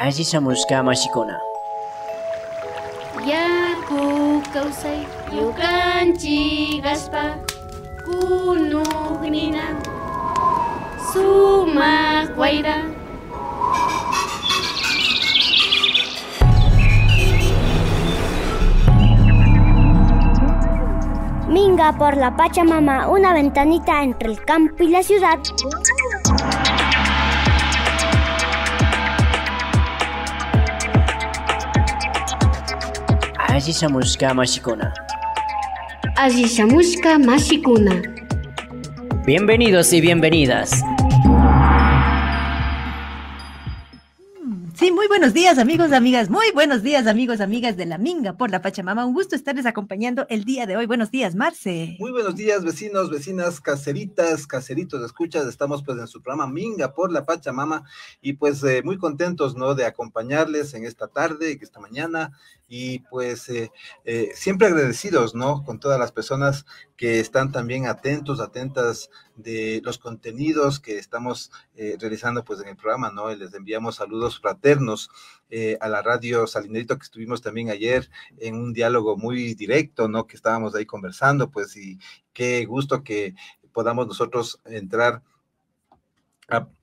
عزیزم مسکا ماشیکونا yarku kawsay ñukanchik aspa suma nina Minga por la Pachamama, una ventanita entre el campo y la ciudad. Aziza Mashikuna. Aziza Mashikuna. Bienvenidos y bienvenidas. buenos días, amigos, amigas. Muy buenos días, amigos, amigas de la Minga por la Pachamama. Un gusto estarles acompañando el día de hoy. Buenos días, Marce. Muy buenos días, vecinos, vecinas, caseritas, caseritos, escuchas. Estamos pues en su programa Minga por la Pachamama y pues eh, muy contentos, ¿no? De acompañarles en esta tarde, esta mañana y pues eh, eh, siempre agradecidos, ¿no? Con todas las personas que están también atentos, atentas de los contenidos que estamos eh, realizando pues en el programa, ¿no? Les enviamos saludos fraternos eh, a la radio Salinerito que estuvimos también ayer en un diálogo muy directo, ¿no? Que estábamos ahí conversando, pues y qué gusto que podamos nosotros entrar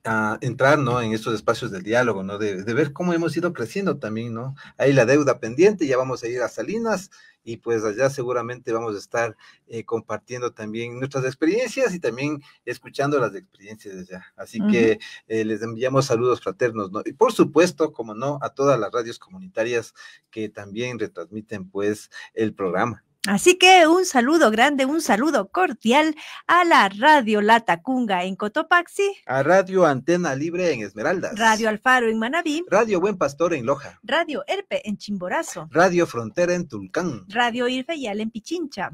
a, entrar, ¿no? En estos espacios del diálogo, ¿no? De, ver cómo hemos ido creciendo también, ¿no? Hay la deuda pendiente, ya vamos a ir a Salinas y pues allá seguramente vamos a estar eh, compartiendo también nuestras experiencias y también escuchando las experiencias de allá. Así que eh, les enviamos saludos fraternos, ¿no? Y por supuesto, como no, a todas las radios comunitarias que también retransmiten pues el programa. Así que un saludo grande, un saludo cordial a la Radio La Tacunga en Cotopaxi. A Radio Antena Libre en Esmeraldas. Radio Alfaro en Manabí. Radio Buen Pastor en Loja. Radio Herpe en Chimborazo. Radio Frontera en Tulcán. Radio Irfeyal en Pichincha.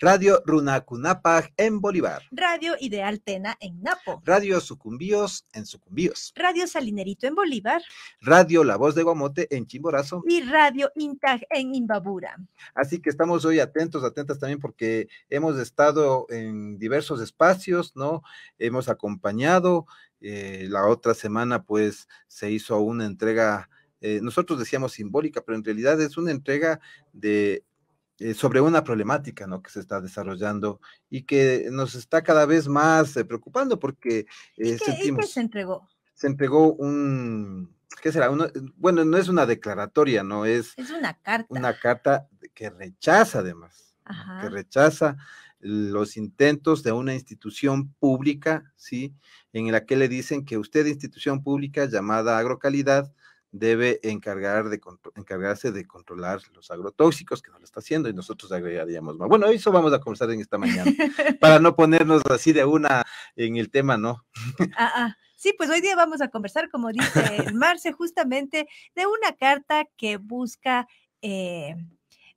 Radio Runacunapag en Bolívar. Radio Ideal Tena en Napo. Radio Sucumbíos en Sucumbíos. Radio Salinerito en Bolívar. Radio La Voz de Guamote en Chimborazo. Y Radio Intag en Imbabura. Así que estamos hoy atentos, atentas también porque hemos estado en diversos espacios, ¿no? Hemos acompañado. Eh, la otra semana pues se hizo una entrega eh, nosotros decíamos simbólica, pero en realidad es una entrega de eh, sobre una problemática ¿no? que se está desarrollando y que nos está cada vez más eh, preocupando porque eh, se entregó? Se entregó un, ¿qué será? bueno, no es una declaratoria, no es... Es una carta. Una carta que rechaza además, que rechaza los intentos de una institución pública, ¿sí? En la que le dicen que usted, institución pública llamada Agrocalidad, debe encargar de, encargarse de controlar los agrotóxicos, que no lo está haciendo, y nosotros agregaríamos más. Bueno, eso vamos a conversar en esta mañana, para no ponernos así de una en el tema, ¿no? Ah, ah. Sí, pues hoy día vamos a conversar, como dice Marce, justamente de una carta que busca... Eh,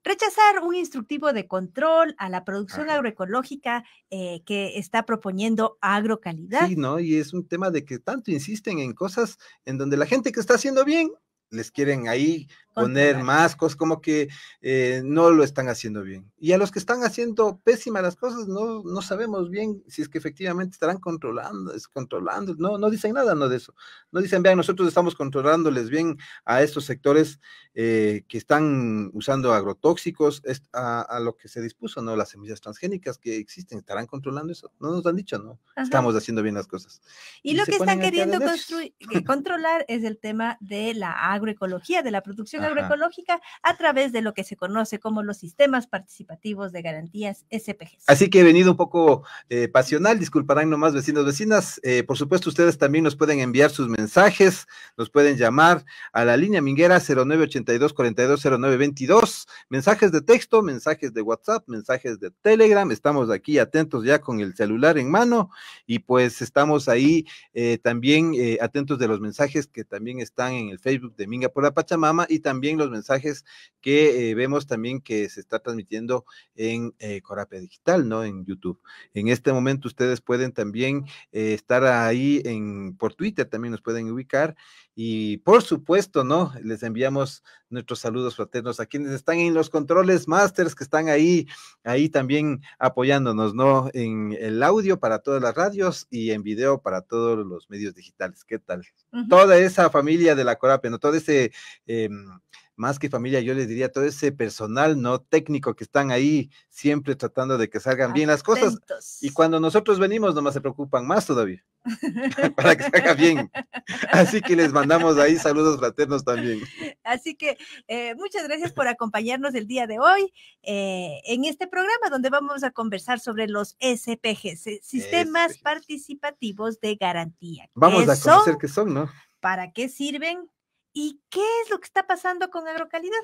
rechazar un instructivo de control a la producción agroecológica eh, que está proponiendo Agrocalidad. Sí, ¿no? Y es un tema de que tanto insisten en cosas en donde la gente que está haciendo bien les quieren ahí poner más cosas, como que eh, no lo están haciendo bien. Y a los que están haciendo pésimas las cosas, no, no sabemos bien si es que efectivamente estarán controlando, es controlando, no, no dicen nada no de eso. No dicen, vean, nosotros estamos controlándoles bien a estos sectores eh, que están usando agrotóxicos, a, lo que se dispuso, ¿no? Las semillas transgénicas que existen, estarán controlando eso. No nos han dicho, ¿no? Estamos haciendo bien las cosas. Y, lo que están queriendo construir, eh, controlar es el tema de la agroecología, de la producción agroecológica a través de lo que se conoce como los sistemas participativos de garantías SPG. Así que he venido un poco eh, pasional, disculparán nomás vecinos, vecinas. Eh, por supuesto, ustedes también nos pueden enviar sus mensajes, nos pueden llamar a la línea Minguera 0982 420922, mensajes de texto, mensajes de WhatsApp, mensajes de Telegram. Estamos aquí atentos ya con el celular en mano y pues estamos ahí eh, también atentos de los mensajes que también están en el Facebook de Minga por la Pachamama y también también los mensajes que eh, vemos también que se está transmitiendo en eh, Corapia Digital, ¿no? En YouTube. En este momento ustedes pueden también eh, estar ahí en, por Twitter, también nos pueden ubicar. Y por supuesto, ¿no? Les enviamos nuestros saludos fraternos a quienes están en los controles masters, que están ahí, ahí también apoyándonos, ¿no? En el audio para todas las radios y en video para todos los medios digitales. ¿Qué tal? Toda esa familia de la Corapia, ¿no? Todo ese... Em, más que familia, yo les diría todo ese personal no técnico que están ahí siempre tratando de que salgan bien las cosas. Y cuando nosotros venimos, nomás se preocupan más todavía para que salga bien. Así que les mandamos ahí saludos fraternos también. Así que eh, muchas gracias por acompañarnos el día de hoy eh, en este programa donde vamos a conversar sobre los SPGs, Sistemas Participativos de Garantía. Vamos a conocer qué son, ¿no? ¿Para qué sirven? ¿Y qué es lo que está pasando con agrocalidad?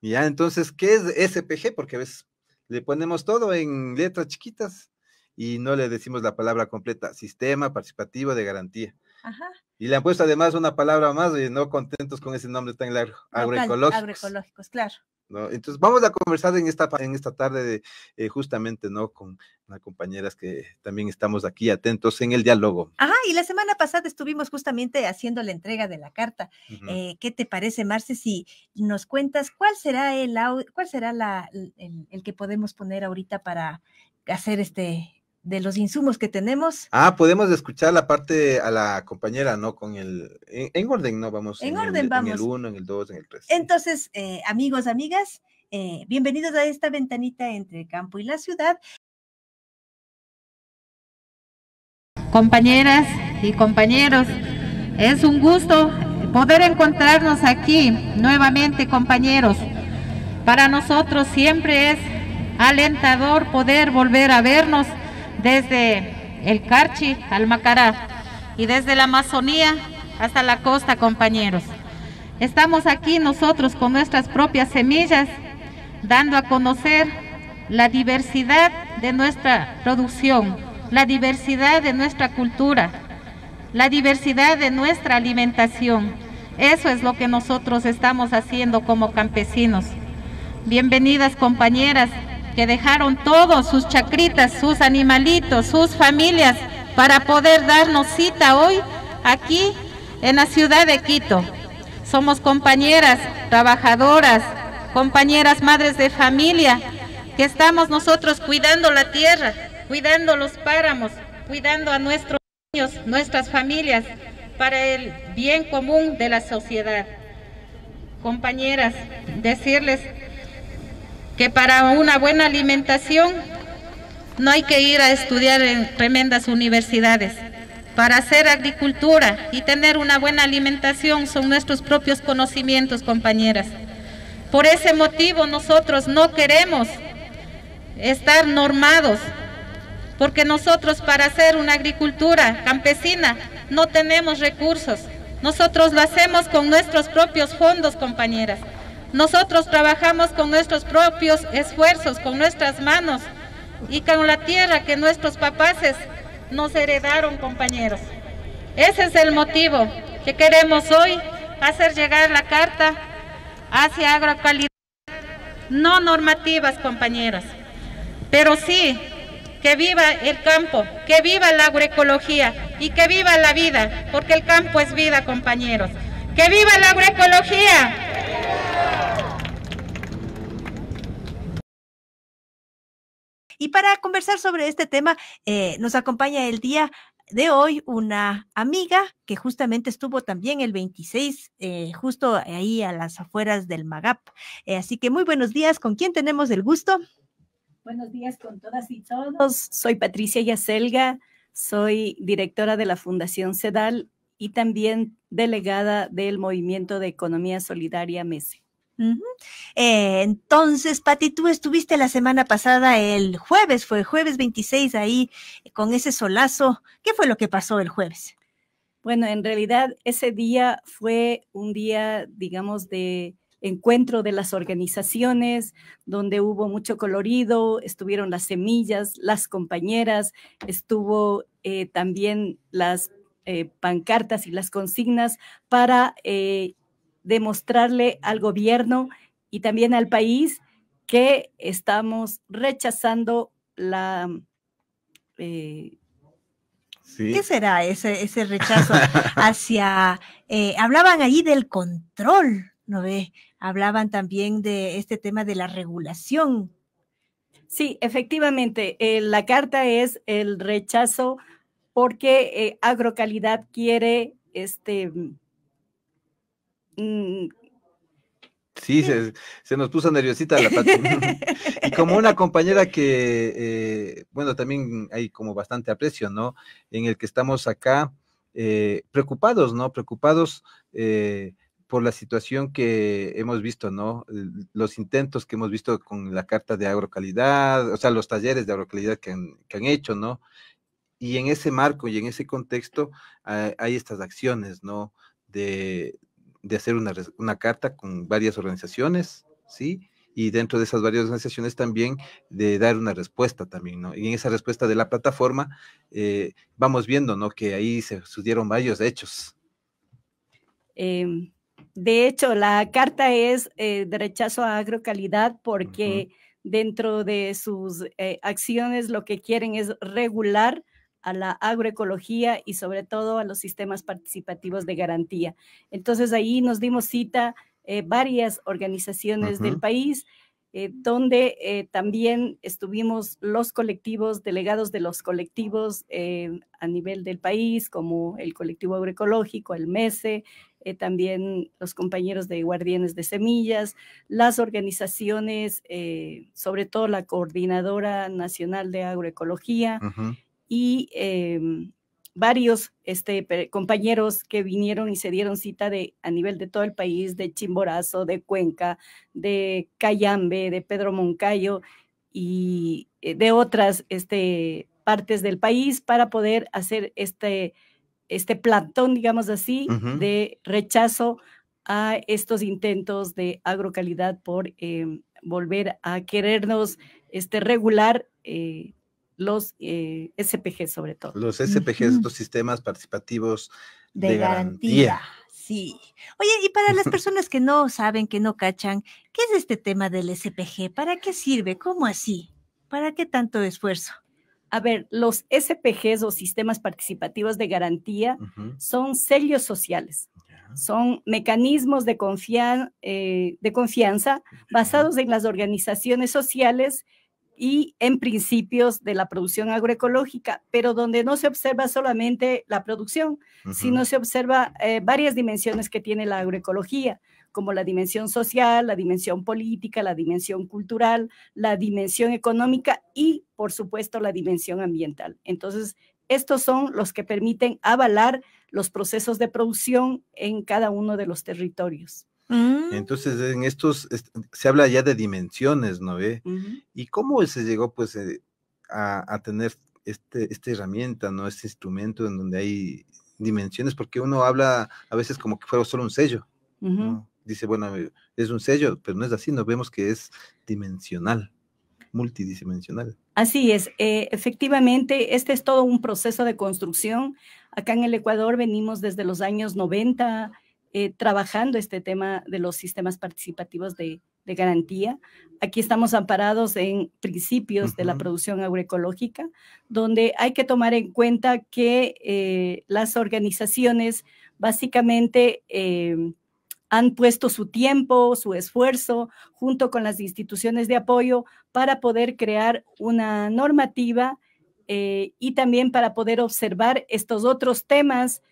Ya, entonces, ¿qué es SPG? Porque ves le ponemos todo en letras chiquitas y no le decimos la palabra completa, sistema participativo de garantía. Ajá. Y le han puesto además una palabra más y no contentos con ese nombre tan largo, agroecológicos. Agroecológicos, claro. Entonces vamos a conversar en esta, en esta tarde eh, justamente, ¿no? Con las compañeras que también estamos aquí atentos en el diálogo. Ajá, y la semana pasada estuvimos justamente haciendo la entrega de la carta. Eh, ¿Qué te parece, Marce, si nos cuentas cuál será el cuál será la, el que podemos poner ahorita para hacer este de los insumos que tenemos. Ah, podemos escuchar la parte a la compañera, ¿no? Con el, en, orden, ¿no? Vamos. En, orden, vamos. En el 1, en el 2, en el 3. Entonces, eh, amigos, amigas, eh, bienvenidos a esta ventanita entre campo y la ciudad. Compañeras y compañeros, es un gusto poder encontrarnos aquí nuevamente, compañeros. Para nosotros siempre es alentador poder volver a vernos desde el Carchi al Macará y desde la Amazonía hasta la costa, compañeros. Estamos aquí nosotros con nuestras propias semillas, dando a conocer la diversidad de nuestra producción, la diversidad de nuestra cultura, la diversidad de nuestra alimentación. Eso es lo que nosotros estamos haciendo como campesinos. Bienvenidas compañeras, que dejaron todos sus chacritas, sus animalitos, sus familias para poder darnos cita hoy aquí en la ciudad de Quito. Somos compañeras, trabajadoras, compañeras madres de familia, que estamos nosotros cuidando la tierra, cuidando los páramos, cuidando a nuestros niños, nuestras familias, para el bien común de la sociedad. Compañeras, decirles que para una buena alimentación no hay que ir a estudiar en tremendas universidades. Para hacer agricultura y tener una buena alimentación son nuestros propios conocimientos, compañeras. Por ese motivo nosotros no queremos estar normados, porque nosotros para hacer una agricultura campesina no tenemos recursos. Nosotros lo hacemos con nuestros propios fondos, compañeras. Nosotros trabajamos con nuestros propios esfuerzos, con nuestras manos y con la tierra que nuestros papaces nos heredaron, compañeros. Ese es el motivo que queremos hoy hacer llegar la carta hacia agrocalidad, no normativas, compañeros, pero sí que viva el campo, que viva la agroecología y que viva la vida, porque el campo es vida, compañeros. ¡Que viva la agroecología! Y para conversar sobre este tema, eh, nos acompaña el día de hoy una amiga que justamente estuvo también el 26, eh, justo ahí a las afueras del MAGAP. Eh, así que muy buenos días, ¿con quién tenemos el gusto? Buenos días con todas y todos. Soy Patricia Yacelga, soy directora de la Fundación CEDAL y también delegada del Movimiento de Economía Solidaria MESE. Eh, entonces, Pati, tú estuviste la semana pasada, el jueves, fue jueves 26 ahí eh, con ese solazo. ¿Qué fue lo que pasó el jueves? Bueno, en realidad ese día fue un día, digamos, de encuentro de las organizaciones, donde hubo mucho colorido, estuvieron las semillas, las compañeras, estuvo eh, también las eh, pancartas y las consignas para eh, demostrarle al gobierno y también al país que estamos rechazando la... Eh, ¿Qué será ese, ese rechazo hacia... hablaban ahí del control, ¿no ve? Hablaban también de este tema de la regulación. Sí, efectivamente, la carta es el rechazo porque eh, Agrocalidad quiere este mm, mm, Sí, se, nos puso nerviosita la patria. y como una compañera que, eh, bueno, también hay como bastante aprecio, ¿no? En el que estamos acá eh, preocupados, ¿no? Preocupados por la situación que hemos visto, ¿no? Los intentos que hemos visto con la carta de agrocalidad, o sea, los talleres de agrocalidad que que han hecho, ¿no? Y en ese marco y en ese contexto hay, estas acciones, ¿no? De, hacer una, una, carta con varias organizaciones, ¿sí? Y dentro de esas varias organizaciones también de dar una respuesta también, ¿no? Y en esa respuesta de la plataforma eh, vamos viendo, ¿no? Que ahí se sucedieron varios hechos. Em, de hecho, la carta es eh, de rechazo a agrocalidad porque dentro de sus eh, acciones lo que quieren es regular a la agroecología y sobre todo a los sistemas participativos de garantía. Entonces ahí nos dimos cita eh, varias organizaciones del país, eh, donde eh, también estuvimos los colectivos, delegados de los colectivos a nivel del país, como el colectivo agroecológico, el MESE, también los compañeros de guardianes de semillas, las organizaciones, sobre todo la Coordinadora Nacional de Agroecología y em, varios este, compañeros que vinieron y se dieron cita de, a nivel de todo el país, de Chimborazo, de Cuenca, de Cayambe, de Pedro Moncayo y eh, de otras este, partes del país para poder hacer este, este plantón, digamos así, de rechazo a estos intentos de agrocalidad por em, volver a querernos este, regular eh, los eh, SPG sobre todo. Los SPG, los sistemas participativos de, garantía. Sí. Oye, y para las personas que no saben, que no cachan, ¿qué es este tema del SPG? ¿Para qué sirve? ¿Cómo así? ¿Para qué tanto esfuerzo? A ver, los SPGs o sistemas participativos de garantía son sellos sociales, son mecanismos de, confian eh, de confianza basados en las organizaciones sociales y en principios de la producción agroecológica, pero donde no se observa solamente la producción, sino se observa eh, varias dimensiones que tiene la agroecología, como la dimensión social, la dimensión política, la dimensión cultural, la dimensión económica y, por supuesto, la dimensión ambiental. Entonces, estos son los que permiten avalar los procesos de producción en cada uno de los territorios. Mm. Entonces, en estos se habla ya de dimensiones, ¿no ve? ¿Y cómo se llegó pues eh, a, tener este, esta herramienta, ¿no? Este instrumento en donde hay dimensiones, porque uno habla a veces como que fue solo un sello. Dice, bueno, es un sello, pero no es así, nos vemos que es dimensional, multidimensional. Así es, eh, efectivamente, este es todo un proceso de construcción. Acá en el Ecuador venimos desde los años 90 eh, trabajando este tema de los sistemas participativos de, garantía. Aquí estamos amparados en principios de la producción agroecológica, donde hay que tomar en cuenta que eh, las organizaciones básicamente eh, han puesto su tiempo, su esfuerzo, junto con las instituciones de apoyo, para poder crear una normativa y también para poder observar estos otros temas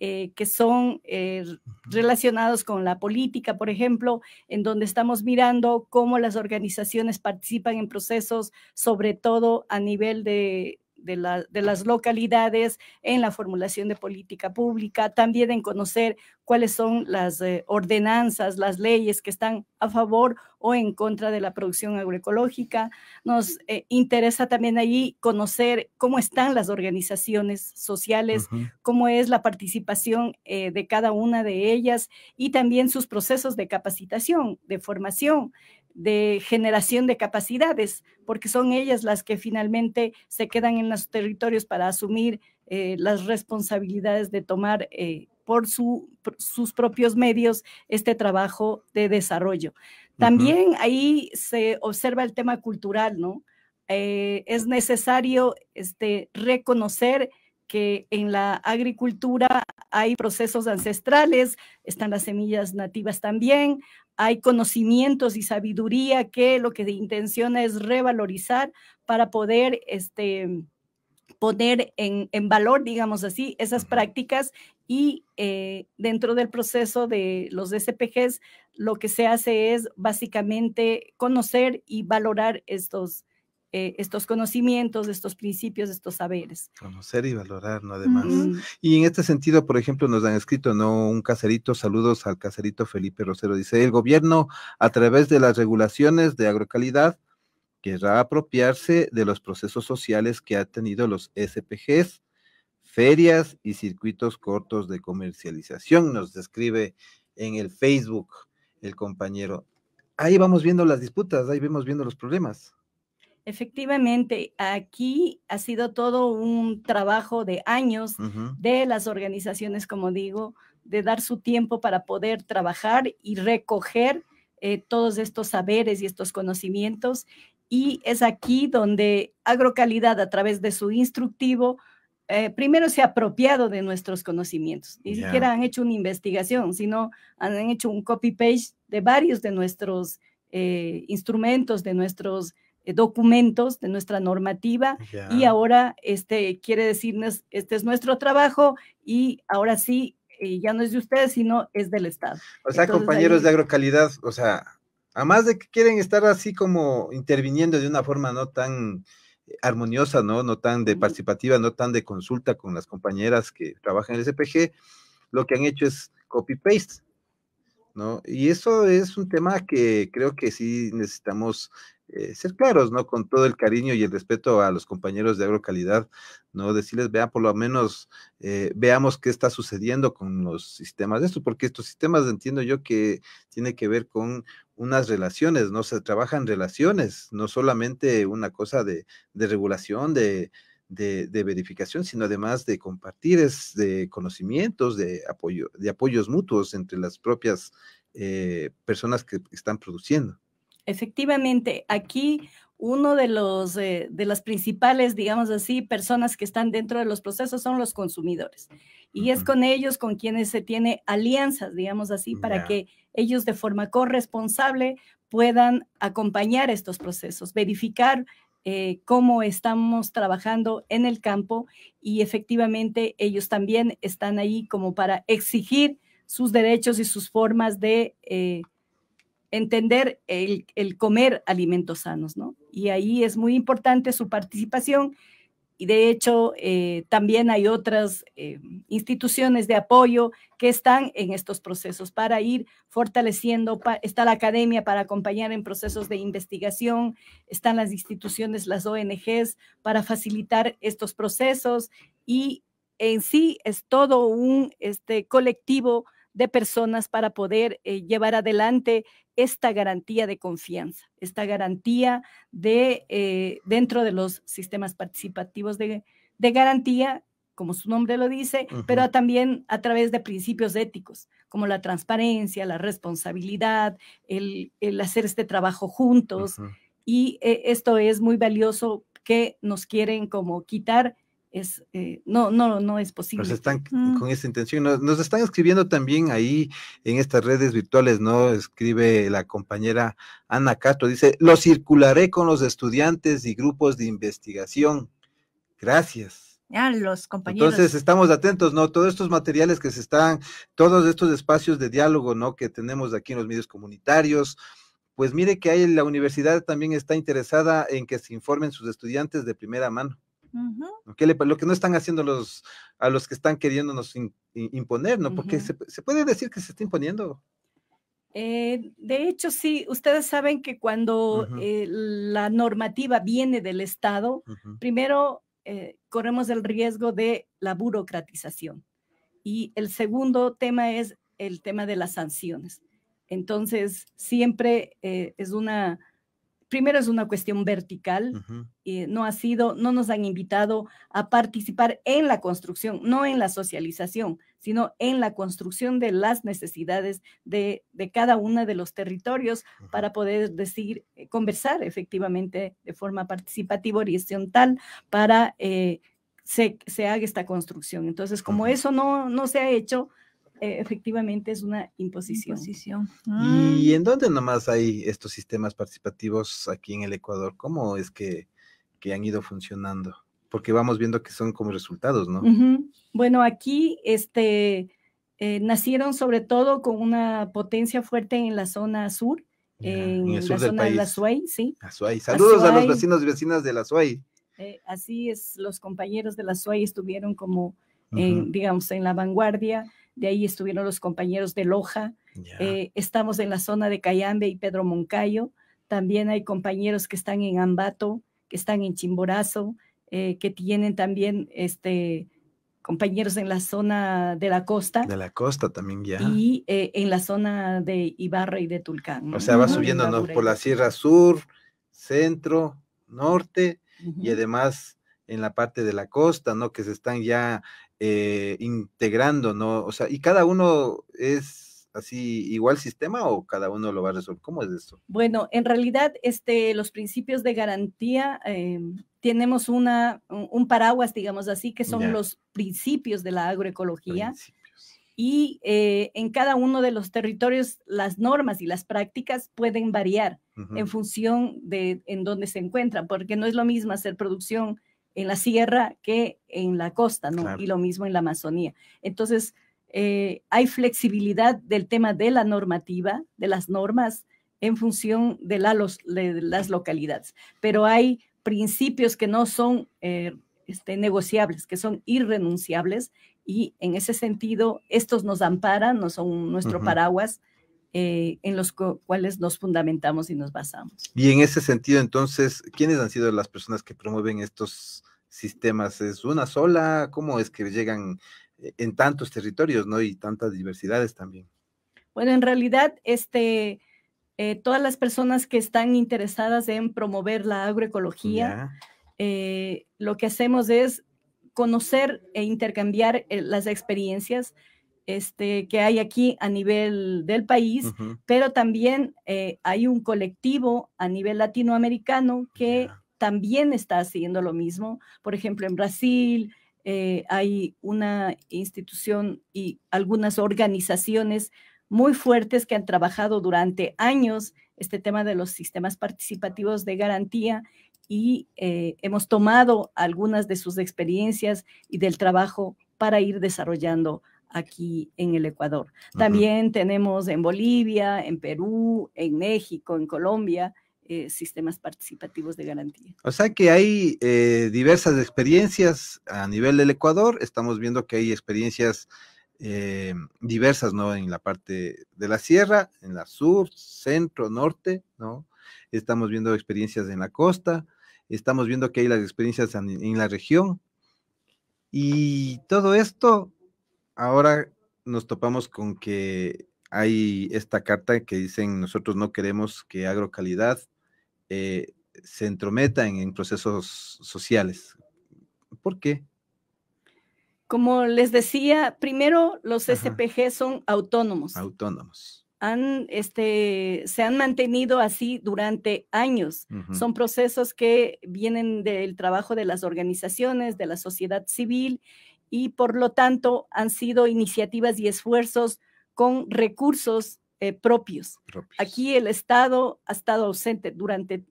eh, que son eh, relacionados con la política, por ejemplo, en donde estamos mirando cómo las organizaciones participan en procesos, sobre todo a nivel de, de, las localidades en la formulación de política pública, también en conocer cuáles son las eh, ordenanzas, las leyes que están a favor o en contra de la producción agroecológica. Nos eh, interesa también allí conocer cómo están las organizaciones sociales, cómo es la participación eh, de cada una de ellas y también sus procesos de capacitación, de formación de generación de capacidades, porque son ellas las que finalmente se quedan en los territorios para asumir eh, las responsabilidades de tomar eh, por, sus propios medios este trabajo de desarrollo. También ahí se observa el tema cultural, ¿no? Eh, es necesario este, reconocer que en la agricultura hay procesos ancestrales, están las semillas nativas también, hay conocimientos y sabiduría que lo que de intención es revalorizar para poder este, poner en, valor, digamos así, esas prácticas y eh, dentro del proceso de los SPGs lo que se hace es básicamente conocer y valorar estos, eh, estos conocimientos, estos principios, estos saberes. Conocer y valorar, ¿no? Además. Y en este sentido, por ejemplo, nos han escrito, ¿no? Un caserito, saludos al caserito Felipe Rosero. Dice, el gobierno, a través de las regulaciones de agrocalidad, querrá apropiarse de los procesos sociales que han tenido los SPGs, ferias y circuitos cortos de comercialización, nos describe en el Facebook el compañero. Ahí vamos viendo las disputas, ahí vemos viendo los problemas. Efectivamente, aquí ha sido todo un trabajo de años de las organizaciones, como digo, de dar su tiempo para poder trabajar y recoger eh, todos estos saberes y estos conocimientos. Y es aquí donde Agrocalidad, a través de su instructivo, eh, primero se ha apropiado de nuestros conocimientos. Ni siquiera han hecho una investigación, sino han hecho un copy-paste de varios de nuestros eh, instrumentos, de nuestros eh, documentos de nuestra normativa y ahora este quiere decirnos, este es nuestro trabajo y ahora sí, eh, ya no es de ustedes, sino es del Estado. O sea, compañeros de agrocalidad, o sea, además de que quieren estar así como interviniendo de una forma no tan eh, armoniosa, ¿no? No tan de participativa, no tan de consulta con las compañeras que trabajan en el SPG, lo que han hecho es copy-paste, ¿no? Y eso es un tema que creo que sí necesitamos eh, ser claros, ¿no? Con todo el cariño y el respeto a los compañeros de agrocalidad, ¿no? Decirles, vea, por lo menos eh, veamos qué está sucediendo con los sistemas de esto, porque estos sistemas entiendo yo que tiene que ver con unas relaciones, ¿no? Se trabajan relaciones, no solamente una cosa de, regulación, de, verificación, sino además de compartir de conocimientos, de apoyo, de apoyos mutuos entre las propias eh, personas que están produciendo. Efectivamente, aquí uno de los eh, de las principales, digamos así, personas que están dentro de los procesos son los consumidores. Y es con ellos con quienes se tiene alianzas, digamos así, para que ellos de forma corresponsable puedan acompañar estos procesos, verificar eh, cómo estamos trabajando en el campo y efectivamente ellos también están ahí como para exigir sus derechos y sus formas de eh, entender el, comer alimentos sanos, ¿no? Y ahí es muy importante su participación y de hecho, eh, también hay otras eh, instituciones de apoyo que están en estos procesos para ir fortaleciendo. está la academia para acompañar en procesos de investigación, están las instituciones, las ONGs, para facilitar estos procesos y en sí es todo un este, colectivo de personas para poder eh, llevar adelante esta garantía de confianza, esta garantía de eh, dentro de los sistemas participativos de, garantía como su nombre lo dice, pero también a través de principios éticos, como la transparencia, la responsabilidad, el, hacer este trabajo juntos. Y eh, esto es muy valioso que nos quieren como quitar eh, no, no, no es posible. Nos están mm. con esa intención, nos, están escribiendo también ahí en estas redes virtuales, ¿no? Escribe la compañera Ana Castro, dice, lo circularé con los estudiantes y grupos de investigación. Gracias. Ah, los compañeros. Entonces estamos atentos, ¿no? Todos estos materiales que se están, todos estos espacios de diálogo, ¿no? Que tenemos aquí en los medios comunitarios, pues mire que ahí la universidad también está interesada en que se informen sus estudiantes de primera mano lo, que lo que no están haciendo los, a los que están queriéndonos imponer, ¿no? Porque se, puede decir que se está imponiendo. Eh, de hecho, sí, ustedes saben que cuando eh, la normativa viene del Estado, primero eh, corremos el riesgo de la burocratización. Y el segundo tema es el tema de las sanciones. Entonces, siempre es una primero es una cuestión vertical, y eh, no ha sido, no nos han invitado a participar en la construcción, no en la socialización, sino en la construcción de las necesidades de, cada uno de los territorios para poder decir, eh, conversar efectivamente de forma participativa, horizontal, para eh, se, haga esta construcción. Entonces, como eso no, no se ha hecho, eh, efectivamente es una imposición. ¿Y ah. en dónde nomás hay estos sistemas participativos aquí en el Ecuador? ¿Cómo es que, han ido funcionando? Porque vamos viendo que son como resultados, ¿no? Bueno, aquí este, eh, nacieron sobre todo con una potencia fuerte en la zona sur, en, la zona de la Suay, ¿sí? Saludos a los vecinos y vecinas de la Suay. Eh, así es, los compañeros de la SUAI estuvieron como, digamos, en la vanguardia de ahí estuvieron los compañeros de Loja, eh, estamos en la zona de Cayambe y Pedro Moncayo, también hay compañeros que están en Ambato, que están en Chimborazo, eh, que tienen también este, compañeros en la zona de la costa. De la costa también ya. Y eh, en la zona de Ibarra y de Tulcán. O sea, va subiéndonos por la Sierra Sur, Centro, Norte y además en la parte de la costa, ¿no? Que se están ya eh, integrando, ¿no? O sea, y cada uno es así igual sistema o cada uno lo va a resolver. ¿Cómo es esto? Bueno, en realidad, este, los principios de garantía eh, tenemos una un paraguas, digamos así, que son los principios de la agroecología. Y eh, en cada uno de los territorios las normas y las prácticas pueden variar en función de en dónde se encuentran, porque no es lo mismo hacer producción en la sierra que en la costa, ¿no? Y lo mismo en la Amazonía. Entonces, eh, hay flexibilidad del tema de la normativa, de las normas, en función de, las localidades. Pero hay principios que no son eh, este, negociables, que son irrenunciables, y en ese sentido, estos nos amparan, no son nuestro paraguas eh, en los cuales nos fundamentamos y nos basamos. Y en ese sentido, entonces, ¿quiénes han sido las personas que promueven estos sistemas? ¿Es una sola? ¿Cómo es que llegan eh, en tantos territorios, ¿no? Y tantas diversidades también. Bueno, en realidad, este, eh, todas las personas que están interesadas en promover la agroecología, lo que hacemos es conocer e intercambiar las experiencias este, que hay aquí a nivel del país, pero también eh, hay un colectivo a nivel latinoamericano que también está haciendo lo mismo. Por ejemplo, en Brasil eh, hay una institución y algunas organizaciones muy fuertes que han trabajado durante años este tema de los sistemas participativos de garantía y eh, hemos tomado algunas de sus experiencias y del trabajo para ir desarrollando aquí en el Ecuador. También tenemos en Bolivia, en Perú, en México, en Colombia. Eh, sistemas participativos de garantía. O sea que hay eh, diversas experiencias a nivel del Ecuador. Estamos viendo que hay experiencias eh, diversas, ¿no? En la parte de la sierra, en la sur, centro, norte, ¿no? Estamos viendo experiencias en la costa. Estamos viendo que hay las experiencias en la región. Y todo esto ahora nos topamos con que hay esta carta que dicen nosotros no queremos que agrocalidad eh, se entrometa en, procesos sociales. ¿Por qué? Como les decía, primero los SPG son autónomos. Autónomos. Han, este, se han mantenido así durante años. Son procesos que vienen del trabajo de las organizaciones, de la sociedad civil y por lo tanto han sido iniciativas y esfuerzos con recursos eh, propios. Aquí el Estado ha estado ausente durante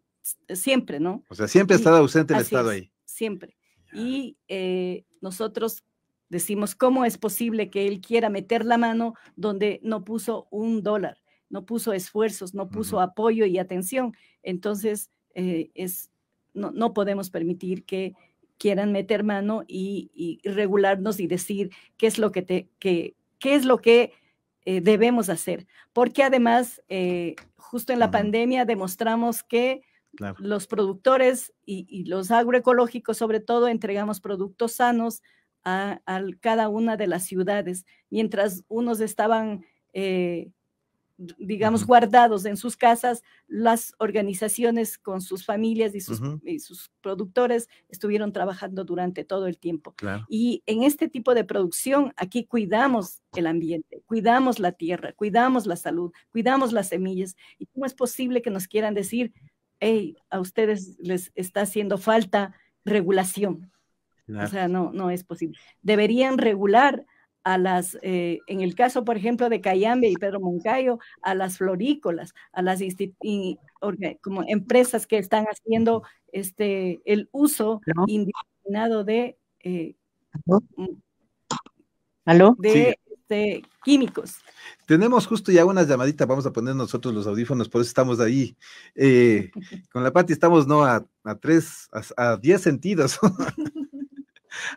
siempre, ¿no? O sea, siempre ha estado ausente el Estado ahí. Siempre. Y eh, nosotros decimos, ¿cómo es posible que él quiera meter la mano donde no puso un dólar, no puso esfuerzos, no puso apoyo y atención? Entonces, eh, es, no, no podemos permitir que quieran meter mano y, regularnos y decir qué es lo que, te, que, qué es lo que eh, debemos hacer. Porque además, eh, justo en la pandemia demostramos que los productores y, los agroecológicos, sobre todo, entregamos productos sanos a, cada una de las ciudades, mientras unos estaban... Eh, digamos, guardados en sus casas, las organizaciones con sus familias y sus, sus productores estuvieron trabajando durante todo el tiempo. Y en este tipo de producción, aquí cuidamos el ambiente, cuidamos la tierra, cuidamos la salud, cuidamos las semillas. ¿Y cómo es posible que nos quieran decir, hey, a ustedes les está haciendo falta regulación? O sea, no, no es posible. Deberían regular a las, eh, en el caso, por ejemplo, de Cayambe y Pedro Moncayo, a las florícolas, a las como empresas que están haciendo este, el uso indiscriminado de, eh, mm, de este, químicos. Tenemos justo ya una llamadita, vamos a poner nosotros los audífonos, por eso estamos ahí. Eh, con la Pati estamos, ¿no? A, a tres, a diez sentidos.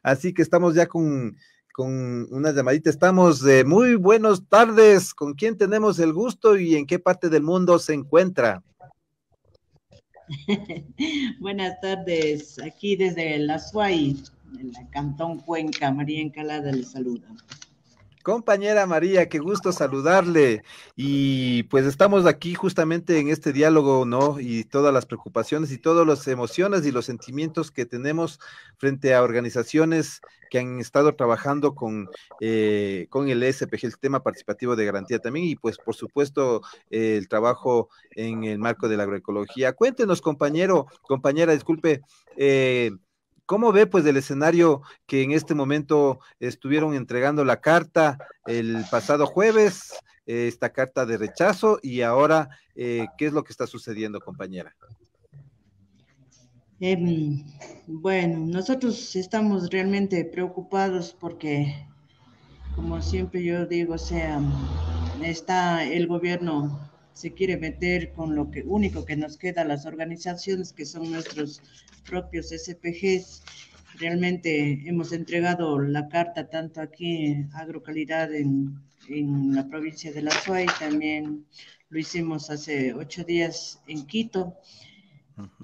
Así que estamos ya con con una llamadita. Estamos de muy buenas tardes. ¿Con quién tenemos el gusto y en qué parte del mundo se encuentra? Buenas tardes. Aquí desde La Suay, en la Cantón Cuenca, María Encalada le saluda. Compañera María, qué gusto saludarle. Y pues estamos aquí justamente en este diálogo, ¿no? Y todas las preocupaciones y todas las emociones y los sentimientos que tenemos frente a organizaciones que han estado trabajando con, eh, con el SPG, el tema participativo de garantía también, y pues por supuesto el trabajo en el marco de la agroecología. Cuéntenos, compañero, compañera, disculpe, eh, ¿Cómo ve pues del escenario que en este momento estuvieron entregando la carta el pasado jueves, esta carta de rechazo y ahora eh, qué es lo que está sucediendo, compañera? Em, bueno, nosotros estamos realmente preocupados porque, como siempre yo digo, sea, está el gobierno se quiere meter con lo que único que nos queda las organizaciones que son nuestros propios SPGs. Realmente hemos entregado la carta tanto aquí en Agrocalidad en, la provincia de La y también lo hicimos hace ocho días en Quito,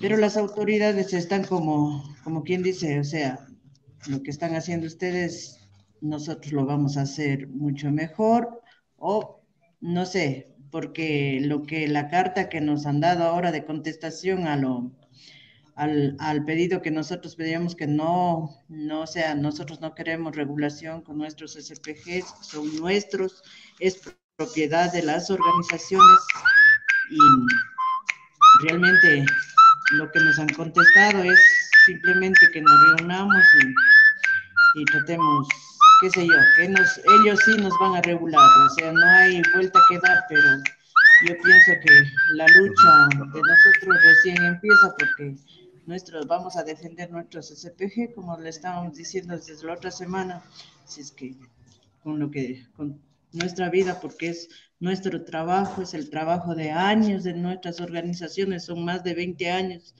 pero las autoridades están como, como quien dice, o sea, lo que están haciendo ustedes, nosotros lo vamos a hacer mucho mejor o no sé, porque lo que la carta que nos han dado ahora de contestación a lo, al, al, pedido que nosotros pedíamos que no, no sea, nosotros no queremos regulación con nuestros SPGs, son nuestros, es propiedad de las organizaciones y realmente lo que nos han contestado es simplemente que nos reunamos y tratemos qué sé yo, que nos, ellos sí nos van a regular, o sea, no hay vuelta que dar, pero yo pienso que la lucha de nosotros recién empieza porque nuestros, vamos a defender nuestros SPG, como le estábamos diciendo desde la otra semana, si es que con lo que, con nuestra vida, porque es nuestro trabajo, es el trabajo de años de nuestras organizaciones, son más de 20 años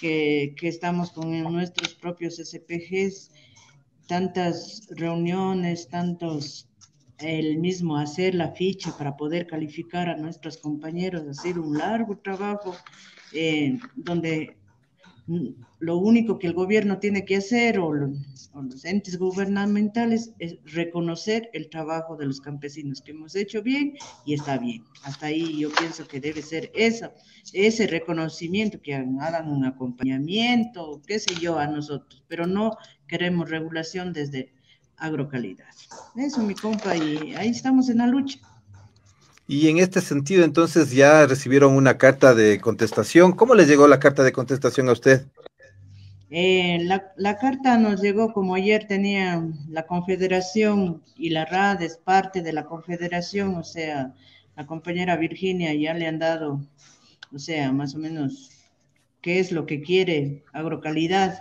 que, que estamos con nuestros propios SPGs tantas reuniones, tantos, el mismo hacer la ficha para poder calificar a nuestros compañeros, hacer un largo trabajo eh, donde lo único que el gobierno tiene que hacer o los, entes gubernamentales es reconocer el trabajo de los campesinos que hemos hecho bien y está bien. Hasta ahí yo pienso que debe ser eso, ese reconocimiento, que hagan un acompañamiento, qué sé yo, a nosotros, pero no queremos regulación desde agrocalidad. Eso, mi compa, y ahí estamos en la lucha. Y en este sentido, entonces ya recibieron una carta de contestación. ¿Cómo les llegó la carta de contestación a usted? Eh, la, la, carta nos llegó como ayer tenía la Confederación y la RAD es parte de la Confederación, o sea, la compañera Virginia ya le han dado, o sea, más o menos qué es lo que quiere agrocalidad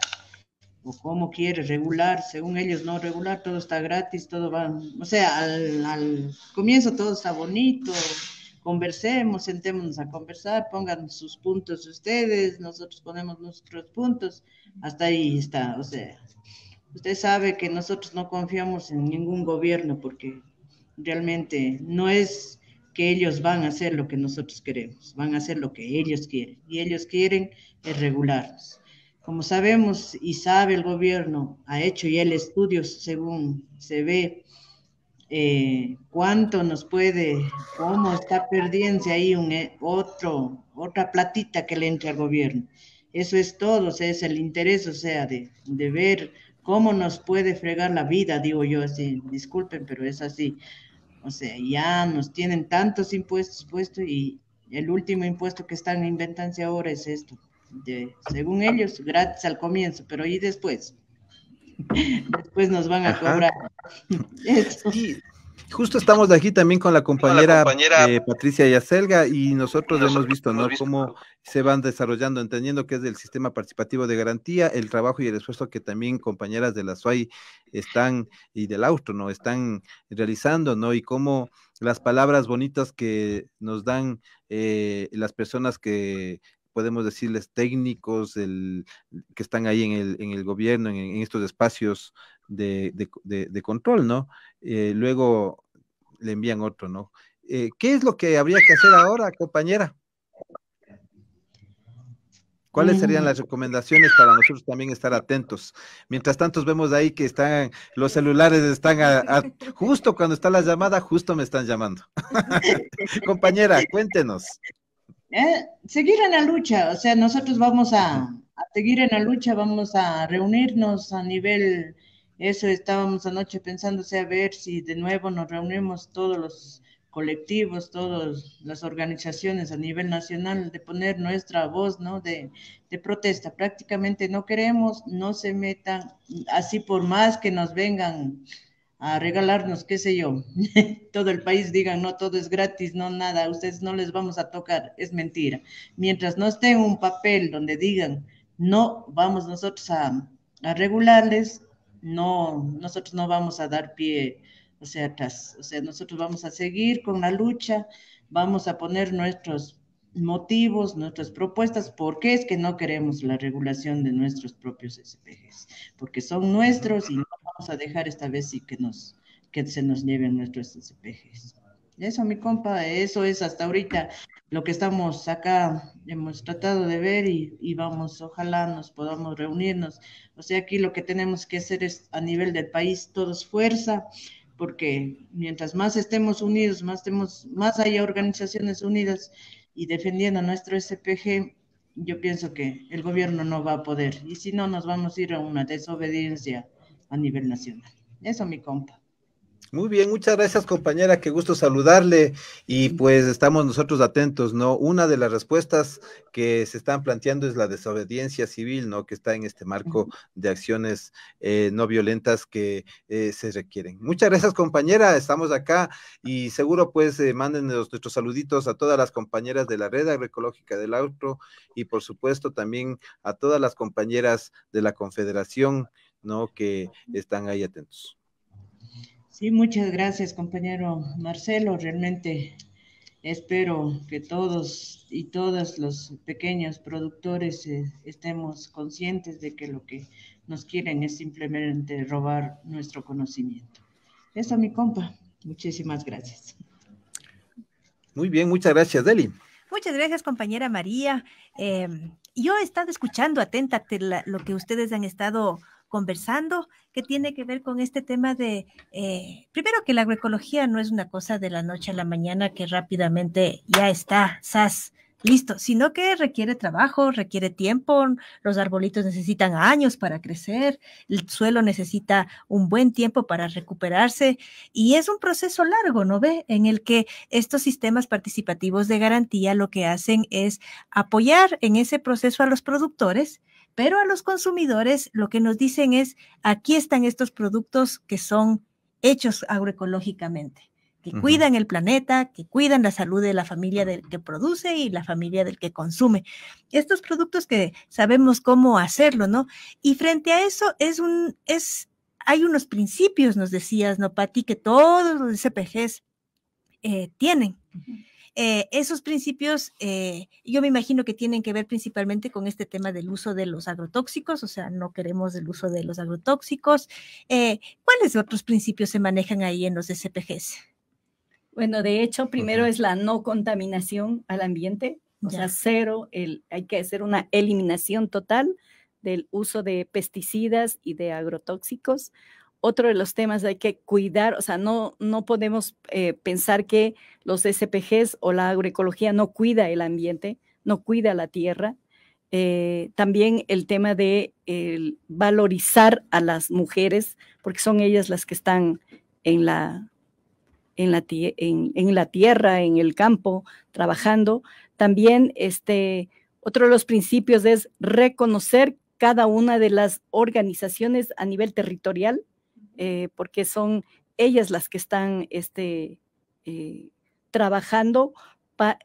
o cómo quiere regular, según ellos no regular, todo está gratis, todo va, o sea, al, al comienzo todo está bonito, conversemos, sentémonos a conversar, pongan sus puntos ustedes, nosotros ponemos nuestros puntos, hasta ahí está, o sea, usted sabe que nosotros no confiamos en ningún gobierno porque realmente no es que ellos van a hacer lo que nosotros queremos, van a hacer lo que ellos quieren, y ellos quieren es regularnos. Como sabemos y sabe el gobierno, ha hecho ya el estudio según se ve eh, cuánto nos puede, cómo está perdiendo ahí un, eh, otro, otra platita que le entre al gobierno. Eso es todo, es el interés, o sea, de, ver cómo nos puede fregar la vida, digo yo así, disculpen, pero es así. O sea, ya nos tienen tantos impuestos puestos y el último impuesto que está en inventándose ahora es esto según ellos, gratis al comienzo, pero ahí después? después nos van a cobrar. justo estamos aquí también con la compañera, eh, Patricia Yacelga y nosotros, hemos visto, ¿no? Cómo se van desarrollando, entendiendo que es del sistema participativo de garantía, el trabajo y el esfuerzo que también compañeras de la SUAI están y del Austro, ¿no? Están realizando, ¿no? Y cómo las palabras bonitas que nos dan eh, las personas que podemos decirles, técnicos el, que están ahí en el, gobierno, en, estos espacios de, control, ¿no? Eh, luego le envían otro, ¿no? Eh, ¿Qué es lo que habría que hacer ahora, compañera? ¿Cuáles serían mm. las recomendaciones para nosotros también estar atentos? Mientras tanto, vemos ahí que están los celulares, están justo cuando está la llamada, justo me están llamando. Compañera, cuéntenos. ¿Eh? seguir en la lucha, o sea, nosotros vamos a, seguir en la lucha, vamos a reunirnos a nivel, eso estábamos anoche pensándose a ver si de nuevo nos reunimos todos los colectivos, todas las organizaciones a nivel nacional, de poner nuestra voz, ¿no? De, de protesta. Prácticamente no queremos, no se metan, así por más que nos vengan a regalarnos, qué sé yo, todo el país digan, no, todo es gratis, no, nada, ustedes no les vamos a tocar, es mentira. Mientras no esté un papel donde digan, no, vamos nosotros a, regularles, no, nosotros no vamos a dar pie, o sea, atrás, o sea, nosotros vamos a seguir con la lucha, vamos a poner nuestros motivos, nuestras propuestas, porque es que no queremos la regulación de nuestros propios SPGs, porque son nuestros y no a dejar esta vez y que, nos, que se nos lleven nuestros SPGs. Eso, mi compa, eso es hasta ahorita lo que estamos acá, hemos tratado de ver y, vamos, ojalá nos podamos reunirnos. O sea, aquí lo que tenemos que hacer es a nivel del país todos fuerza, porque mientras más estemos unidos, más, tenemos más haya organizaciones unidas y defendiendo nuestro SPG, yo pienso que el gobierno no va a poder. Y si no, nos vamos a ir a una desobediencia a nivel nacional. Eso, mi compa. Muy bien, muchas gracias compañera, qué gusto saludarle y pues estamos nosotros atentos, ¿no? Una de las respuestas que se están planteando es la desobediencia civil, ¿no? Que está en este marco de acciones eh, no violentas que eh, se requieren. Muchas gracias compañera, estamos acá y seguro pues eh, nuestros saluditos a todas las compañeras de la red agroecológica del auto y por supuesto también a todas las compañeras de la Confederación ¿no? Que están ahí atentos. Sí, muchas gracias, compañero Marcelo. Realmente espero que todos y todas los pequeños productores eh, estemos conscientes de que lo que nos quieren es simplemente robar nuestro conocimiento. Eso, mi compa. Muchísimas gracias. Muy bien, muchas gracias, Deli. Muchas gracias, compañera María. Eh, yo he estado escuchando atentamente lo que ustedes han estado conversando que tiene que ver con este tema de, eh, primero que la agroecología no es una cosa de la noche a la mañana que rápidamente ya está, sas, listo, sino que requiere trabajo, requiere tiempo, los arbolitos necesitan años para crecer, el suelo necesita un buen tiempo para recuperarse y es un proceso largo, ¿no ve? En el que estos sistemas participativos de garantía lo que hacen es apoyar en ese proceso a los productores pero a los consumidores lo que nos dicen es, aquí están estos productos que son hechos agroecológicamente que cuidan el planeta, que cuidan la salud de la familia del que produce y la familia del que consume. Estos productos que sabemos cómo hacerlo, ¿no? Y frente a eso es un, es, hay unos principios, nos decías, ¿no, Pati, que todos los SPGs eh, tienen. Eh, esos principios, eh, yo me imagino que tienen que ver principalmente con este tema del uso de los agrotóxicos, o sea, no queremos el uso de los agrotóxicos. ¿Cuáles otros principios se manejan ahí en los SPGs? Bueno, de hecho, primero es la no contaminación al ambiente, o sea, cero, el, hay que hacer una eliminación total del uso de pesticidas y de agrotóxicos. Otro de los temas hay que cuidar, o sea, no, no podemos eh, pensar que los SPGs o la agroecología no cuida el ambiente, no cuida la tierra. Eh, también el tema de valorizar a las mujeres, porque son ellas las que están en la en la, tierra, en el campo, trabajando. También este, otro de los principios es reconocer cada una de las organizaciones a nivel territorial, eh, porque son ellas las que están este, eh, trabajando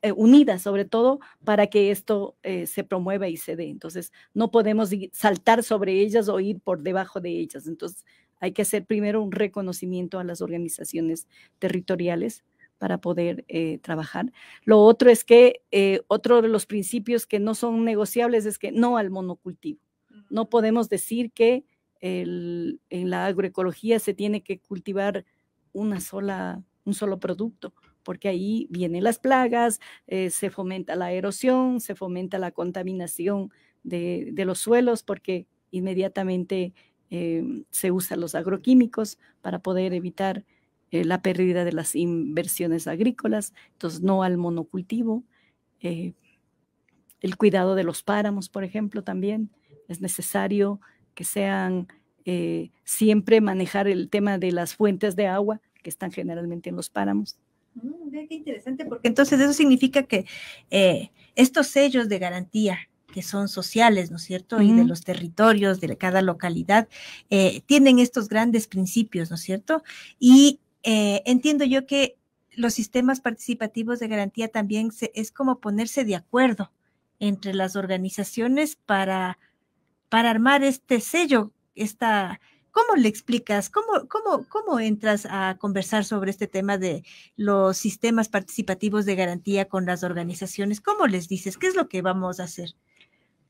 eh, unidas, sobre todo, para que esto se promueva y se dé. Entonces, no podemos saltar sobre ellas o ir por debajo de ellas. Entonces, hay que hacer primero un reconocimiento a las organizaciones territoriales para poder eh, trabajar. Lo otro es que eh, otro de los principios que no son negociables es que no al monocultivo. No podemos decir que en la agroecología se tiene que cultivar una sola, un solo producto, porque ahí vienen las plagas, eh, se fomenta la erosión, se fomenta la contaminación de los suelos, porque inmediatamente Em, se usan los agroquímicos para poder evitar eh, la pérdida de las inversiones agrícolas, entonces no al monocultivo. Eh, el cuidado de los páramos, por ejemplo, también es necesario que sean eh, siempre manejar el tema de las fuentes de agua que están generalmente en los páramos. Mm, qué interesante, porque entonces eso significa que estos sellos de garantía que son sociales, ¿no es cierto? Y de los territorios, de cada localidad, eh, tienen estos grandes principios, ¿no es cierto? Y eh, entiendo yo que los sistemas participativos de garantía también es como ponerse de acuerdo entre las organizaciones para, para armar este sello, esta, ¿Cómo le explicas? ¿Cómo, cómo, ¿Cómo entras a conversar sobre este tema de los sistemas participativos de garantía con las organizaciones? ¿Cómo les dices? ¿Qué es lo que vamos a hacer?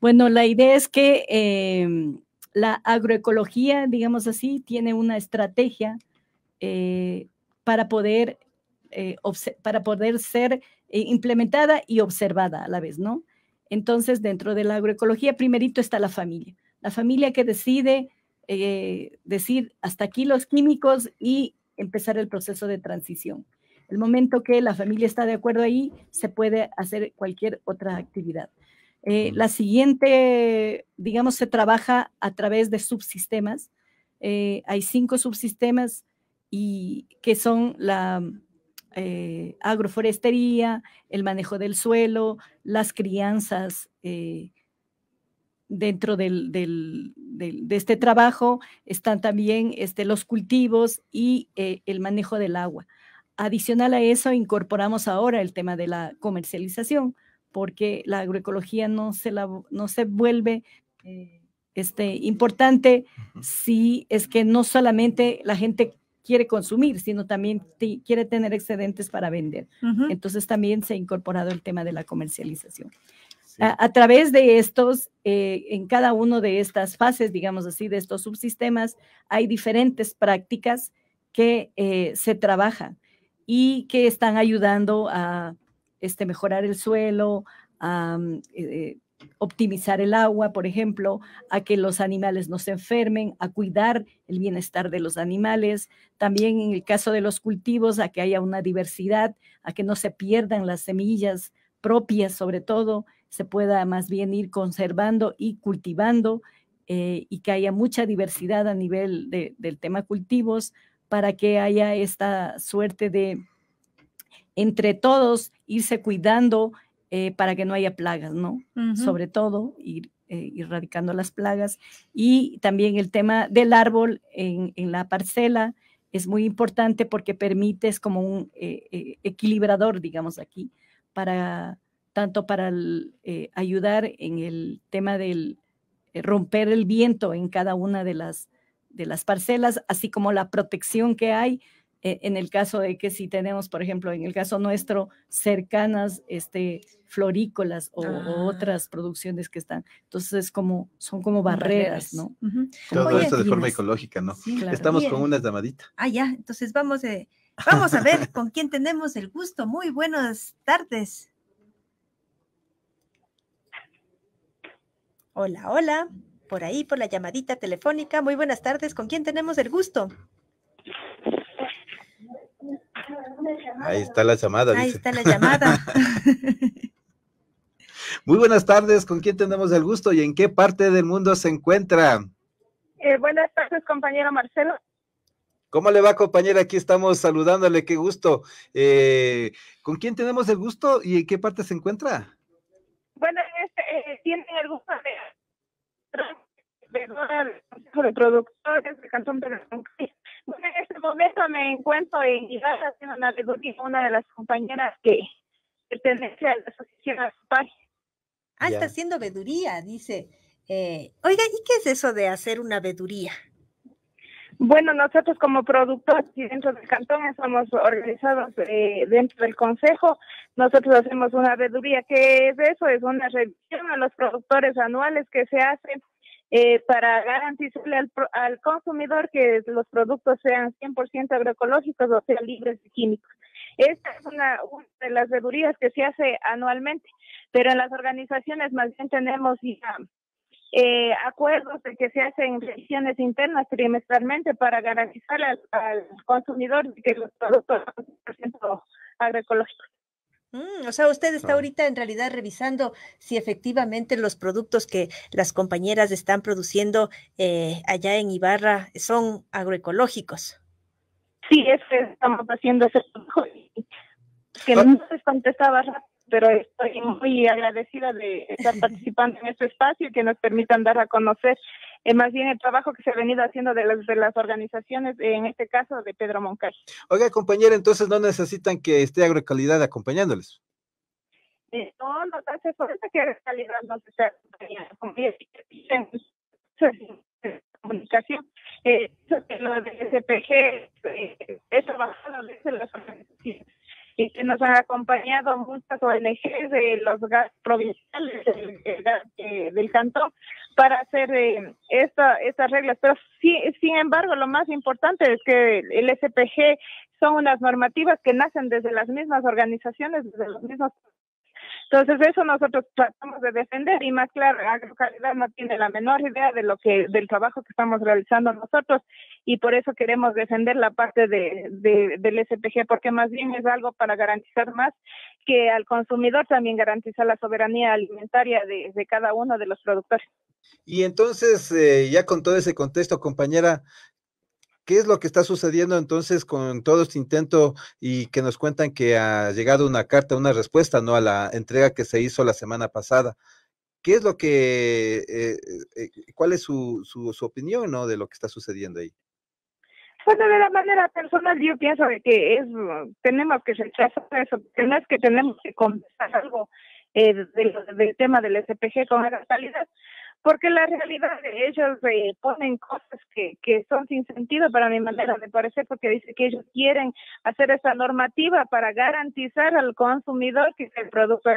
Bueno, la idea es que em, la agroecología, digamos así, tiene una estrategia eh, para, poder, eh, para poder ser eh, implementada y observada a la vez, ¿no? Entonces, dentro de la agroecología, primerito está la familia. La familia que decide decir hasta aquí los químicos y empezar el proceso de transición. El momento que la familia está de acuerdo ahí, se puede hacer cualquier otra actividad. Eh, la siguiente, digamos, se trabaja a través de subsistemas. Eh, hay cinco subsistemas y que son la mm, eh, agroforestería, el manejo del suelo, las crianzas dentro de este trabajo, están también este, los cultivos y el manejo del agua. Adicional a eso, incorporamos ahora el tema de la comercialización porque la agroecología no se, no se vuelve eh, este, importante si es que no solamente la gente quiere consumir, sino también quiere tener excedentes para vender. Entonces también se ha incorporado el tema de la comercialización. A, través de estos, eh, en cada una de estas fases, digamos así, de estos subsistemas, hay diferentes prácticas que eh, se trabajan y que están ayudando a este, mejorar el suelo, eh, eh, optimizar el agua, por ejemplo, a que los animales no se enfermen, a cuidar el bienestar de los animales, también en el caso de los cultivos, a que haya una diversidad, a que no se pierdan las semillas propias, sobre todo, se pueda más bien ir conservando y cultivando eh, y que haya mucha diversidad a nivel del tema cultivos para que haya esta suerte de entre todos irse cuidando eh, para que no haya plagas, ¿no? Sobre todo ir eh, erradicando las plagas. Y también el tema del árbol en, la parcela es muy importante porque permite, es como un eh, equilibrador, digamos aquí, para tanto para ayudar en el tema del romper el viento en cada una de las, de las parcelas, así como la protección que hay e, en el caso de que si tenemos, por ejemplo, en el caso nuestro, cercanas este, florícolas o, ah. otras producciones que están. Entonces, como, son como barreras, ¿no? Todo esto de forma ecológica, ¿no? Estamos con una llamadita. Ah, ya, entonces vamos, eh, vamos a ver con quién tenemos el gusto. Muy buenas tardes. Hola, hola, por ahí, por la llamadita telefónica. Muy buenas tardes, ¿con quién tenemos el gusto? Ahí está la llamada. Ahí está la llamada. Muy buenas tardes, ¿con quién tenemos el gusto y en qué parte del mundo se encuentra? buenas tardes, compañero Marcelo. ¿Cómo le va, compañera? Aquí estamos saludándole, qué gusto. ¿Con quién tenemos el gusto y en qué parte se encuentra? Bueno, este, el gusto de, Cantón de en este momento me encuentro en Ibarra, haciendo una una de las compañeras que pertenece a la asociación Ah, está haciendo veduría, dice. Eh, oiga, ¿y qué es eso de hacer una veduría? Bueno, nosotros como productores y dentro del cantón estamos organizados eh, dentro del consejo. Nosotros hacemos una veduría. ¿Qué es eso? Es una revisión a los productores anuales que se hacen eh, para garantizarle al, consumidor que los productos sean 100% agroecológicos o sean libres de químicos. Esta es una, de las verdurías que se hace anualmente, pero en las organizaciones más bien tenemos eh, acuerdos de que se hacen inspecciones internas trimestralmente para garantizar al, consumidor que los productos son 100% agroecológicos. Mm, o sea, usted está ahorita en realidad revisando si efectivamente los productos que las compañeras están produciendo eh, allá en Ibarra son agroecológicos. Sí, es que estamos haciendo ese trabajo que no les contestaba pero estoy muy agradecida de estar participando en este espacio y que nos permitan dar a conocer eh, más bien el trabajo que se ha venido haciendo de las, de las organizaciones, en este caso de Pedro Moncayo. Oiga, compañera, entonces no necesitan que esté Agrocalidad acompañándoles. Eh, no, no hace falta que Agroecalidad nos esté acompañando comunicación. Eh, lo de SPG eh, es trabajado desde las organizaciones y que nos han acompañado muchas ONGs de los GAS provinciales eh, del cantón para hacer eh, esta, estas reglas. Pero sí, sin embargo, lo más importante es que el SPG son unas normativas que nacen desde las mismas organizaciones, desde los mismos entonces eso nosotros tratamos de defender y más claro, Agrocalidad no tiene la menor idea de lo que del trabajo que estamos realizando nosotros y por eso queremos defender la parte de, del SPG porque más bien es algo para garantizar más que al consumidor también garantiza la soberanía alimentaria de, de cada uno de los productores. Y entonces, eh, ya con todo ese contexto, compañera, ¿Qué es lo que está sucediendo entonces con todo este intento y que nos cuentan que ha llegado una carta, una respuesta, ¿no? A la entrega que se hizo la semana pasada. ¿Qué es lo que, eh, eh, eh, cuál es su, su, opinión, ¿no? De lo que está sucediendo ahí. Bueno, de la manera personal yo pienso que es, tenemos que rechazar eso, no es que tenemos que conversar algo del, tema del SPG con la calidad, porque la realidad de ellos eh, ponen cosas que, que son sin sentido para mi manera de parecer, porque dice que ellos quieren hacer esa normativa para garantizar al consumidor que el producto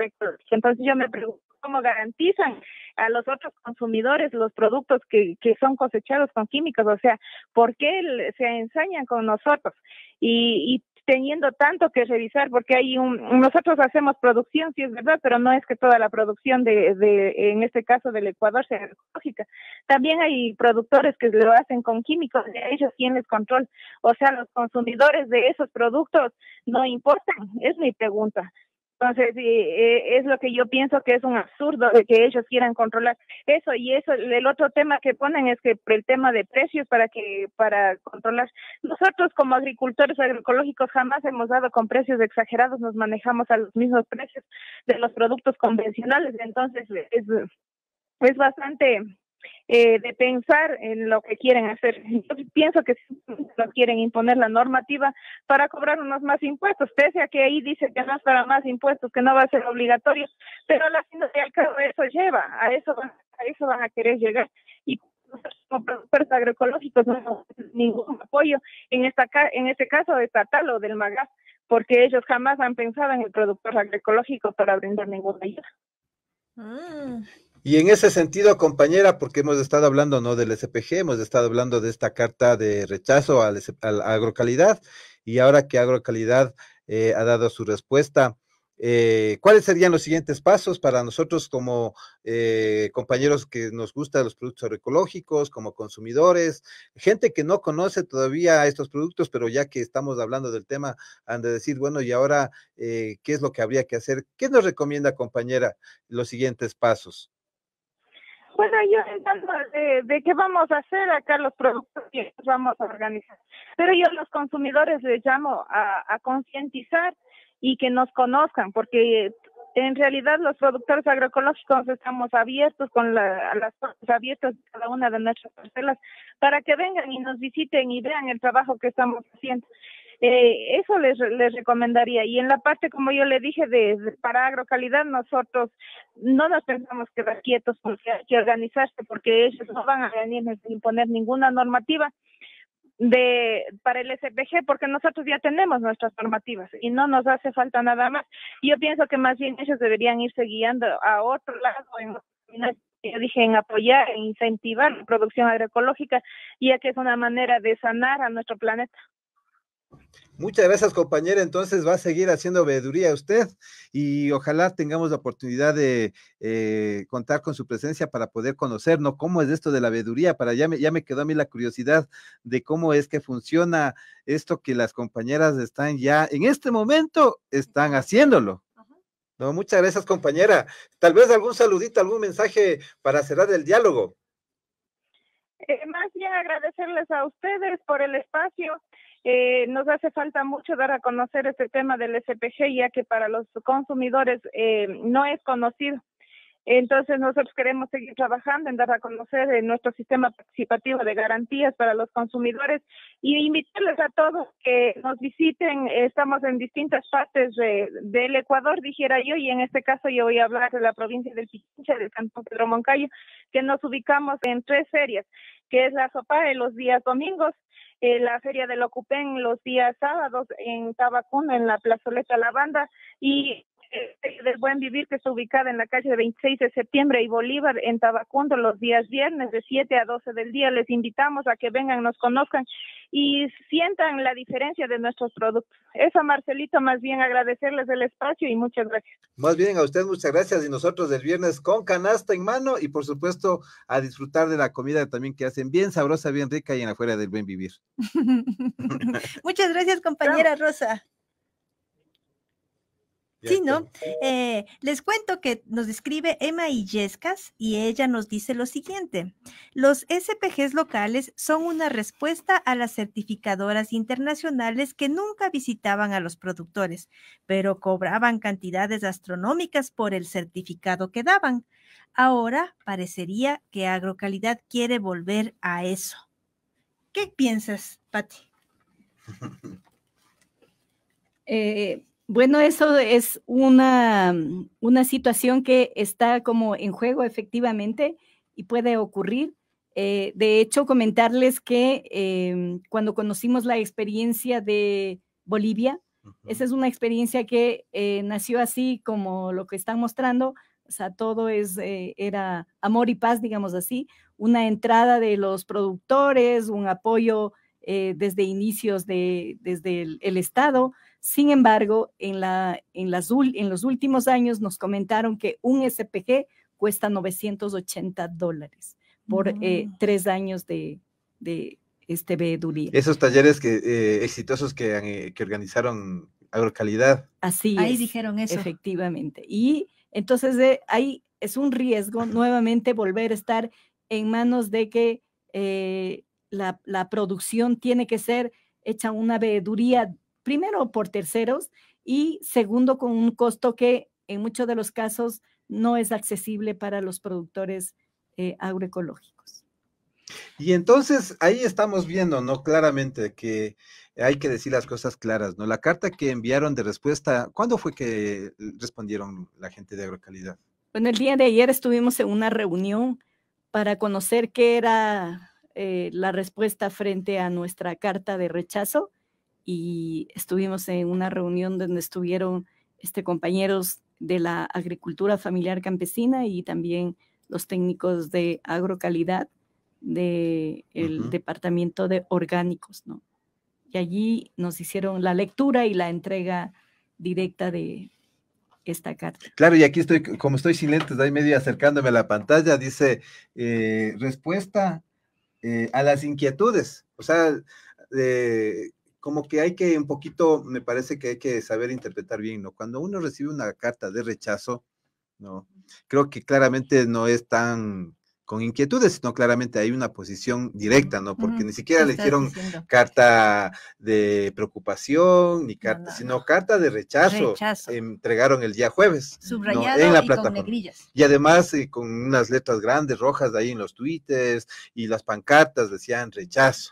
Entonces yo me pregunto cómo garantizan a los otros consumidores los productos que, que son cosechados con químicos, o sea, ¿por qué se ensañan con nosotros? Y, y teniendo tanto que revisar, porque hay un, nosotros hacemos producción, sí es verdad, pero no es que toda la producción de, de en este caso del Ecuador sea ecológica. También hay productores que lo hacen con químicos, de ellos quién les control. O sea, los consumidores de esos productos no importan, es mi pregunta. Entonces, eh, es lo que yo pienso que es un absurdo de que ellos quieran controlar eso. Y eso, el otro tema que ponen es que el tema de precios para que para controlar. Nosotros como agricultores agroecológicos jamás hemos dado con precios exagerados, nos manejamos a los mismos precios de los productos convencionales. Entonces, es, es bastante eh, de pensar en lo que quieren hacer. Yo pienso que no quieren imponer la normativa para cobrar unos más impuestos, pese a que ahí dice que no es para más impuestos, que no va a ser obligatorio, pero la al eso lleva, a eso, van, a eso van a querer llegar. Y como productores agroecológicos no ningún apoyo en esta en este caso estatal o del Magas porque ellos jamás han pensado en el productor agroecológico para brindar ninguna ayuda. Mm. Y en ese sentido, compañera, porque hemos estado hablando no del SPG, hemos estado hablando de esta carta de rechazo a agrocalidad, y ahora que agrocalidad eh, ha dado su respuesta, eh, ¿cuáles serían los siguientes pasos para nosotros como eh, compañeros que nos gustan los productos agroecológicos, como consumidores, gente que no conoce todavía estos productos, pero ya que estamos hablando del tema, han de decir, bueno, y ahora, ¿qué es lo que habría que hacer? ¿Qué nos recomienda, compañera, los siguientes pasos? Bueno, yo en de, de qué vamos a hacer acá los productos que vamos a organizar. Pero yo a los consumidores les llamo a, concientizar y que nos conozcan, porque en realidad los productores agroecológicos estamos abiertos con las puertas abiertas de cada una de nuestras parcelas para que vengan y nos visiten y vean el trabajo que estamos haciendo. Eh, eso les, les recomendaría. Y en la parte, como yo le dije, de, para agrocalidad, nosotros no nos pensamos quedar quietos porque hay que organizarse, porque ellos no van a venir a imponer ninguna normativa de para el SPG porque nosotros ya tenemos nuestras normativas y no nos hace falta nada más. Yo pienso que más bien ellos deberían irse guiando a otro lado, en, yo dije, en apoyar, e incentivar la producción agroecológica, ya que es una manera de sanar a nuestro planeta. Muchas gracias, compañera. Entonces va a seguir haciendo veeduría usted y ojalá tengamos la oportunidad de eh, contar con su presencia para poder conocernos cómo es esto de la veeduría. Para ya me, quedó a mí la curiosidad de cómo es que funciona esto que las compañeras están ya en este momento están haciéndolo. No, muchas gracias, compañera. Tal vez algún saludito, algún mensaje para cerrar el diálogo. Eh, más bien agradecerles a ustedes por el espacio eh, nos hace falta mucho dar a conocer este tema del SPG, ya que para los consumidores eh, no es conocido. Entonces nosotros queremos seguir trabajando en dar a conocer eh, nuestro sistema participativo de garantías para los consumidores y invitarles a todos que nos visiten. Estamos en distintas partes de, del Ecuador, dijera yo, y en este caso yo voy a hablar de la provincia del Pichincha, del Cantón Pedro Moncayo, que nos ubicamos en tres ferias, que es la sopa de los días domingos, eh, la feria del ocupen los días sábados en Tabacún, en la plazoleta Lavanda, y del Buen Vivir, que está ubicada en la calle de 26 de septiembre y Bolívar en Tabacundo los días viernes de 7 a 12 del día. Les invitamos a que vengan, nos conozcan y sientan la diferencia de nuestros productos. Eso, Marcelito, más bien agradecerles el espacio y muchas gracias. Más bien a usted, muchas gracias y nosotros del viernes con canasta en mano y por supuesto a disfrutar de la comida también que hacen bien sabrosa, bien rica y en afuera del Buen Vivir. muchas gracias, compañera Rosa. Sí, ¿no? Eh, les cuento que nos describe Emma Illescas y ella nos dice lo siguiente. Los SPGs locales son una respuesta a las certificadoras internacionales que nunca visitaban a los productores, pero cobraban cantidades astronómicas por el certificado que daban. Ahora parecería que Agrocalidad quiere volver a eso. ¿Qué piensas, Patti? eh, bueno, eso es mm, una, situación que está como en juego efectivamente y puede ocurrir. Eh, de hecho, comentarles que em, cuando conocimos la experiencia de Bolivia, esa es una experiencia que eh, nació así como lo que están mostrando, o sea, todo es, eh, era amor y paz, digamos así, una entrada de los productores, un apoyo desde inicios, de, desde el Estado sin embargo, en, la, en, en los últimos años nos comentaron que un SPG cuesta 980 dólares por eh, mm. tres años de, este veeduría. Esos talleres que, eh, exitosos que, eh, que organizaron Agrocalidad. Así Ahí dijeron eso. Efectivamente. Y entonces ahí es un riesgo nuevamente volver a estar en manos de que la, la, producción tiene que ser hecha una veeduría primero por terceros y segundo con un costo que en muchos de los casos no es accesible para los productores eh, agroecológicos. Y entonces ahí estamos viendo, ¿no? Claramente que hay que decir las cosas claras, ¿no? La carta que enviaron de respuesta, ¿cuándo fue que respondieron la gente de Agrocalidad? Bueno, el día de ayer estuvimos en una reunión para conocer qué era eh, la respuesta frente a nuestra carta de rechazo y estuvimos en una reunión donde estuvieron este, compañeros de la agricultura familiar campesina y también los técnicos de agrocalidad del de departamento de orgánicos, ¿no? Y allí nos hicieron la lectura y la entrega directa de esta carta. Claro, y aquí estoy, como estoy sin lentes, ahí medio acercándome a la pantalla, dice eh, respuesta eh, a las inquietudes. O sea, de... Eh, como que hay que un poquito, me parece que hay que saber interpretar bien, ¿no? Cuando uno recibe una carta de rechazo, ¿no? Creo que claramente no es tan con inquietudes, sino claramente hay una posición directa, ¿no? Porque ni siquiera le hicieron carta de preocupación, ni carta, sino carta de rechazo. rechazo. Entregaron el día jueves. Subrayado en la y plataforma. y además eh, con unas letras grandes, rojas, de ahí en los twitters y las pancartas decían rechazo.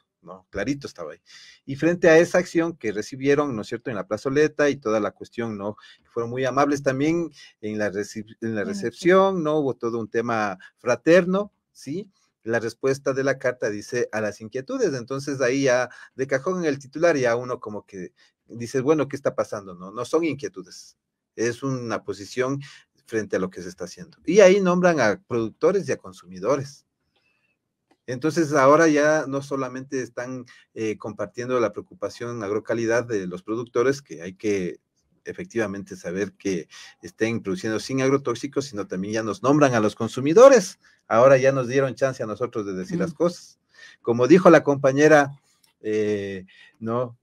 Clarito estaba ahí. Y frente a esa acción que recibieron, ¿no es cierto?, en la plazoleta y toda la cuestión, ¿no? Fueron muy amables también en la, ah, recepción, ¿no? Hubo todo un tema fraterno, ¿sí? La respuesta de la carta dice a las inquietudes, entonces ahí ya de cajón en el titular ya uno como que dice, bueno, ¿qué está pasando? No, no son inquietudes, es una posición frente a lo que se está haciendo. Y ahí nombran a productores y a consumidores. Entonces, ahora ya no solamente están eh, compartiendo la preocupación agrocalidad de los productores, que hay que efectivamente saber que estén produciendo sin agrotóxicos, sino también ya nos nombran a los consumidores. Ahora ya nos dieron chance a nosotros de decir las cosas. Como dijo la compañera, eh, ¿no?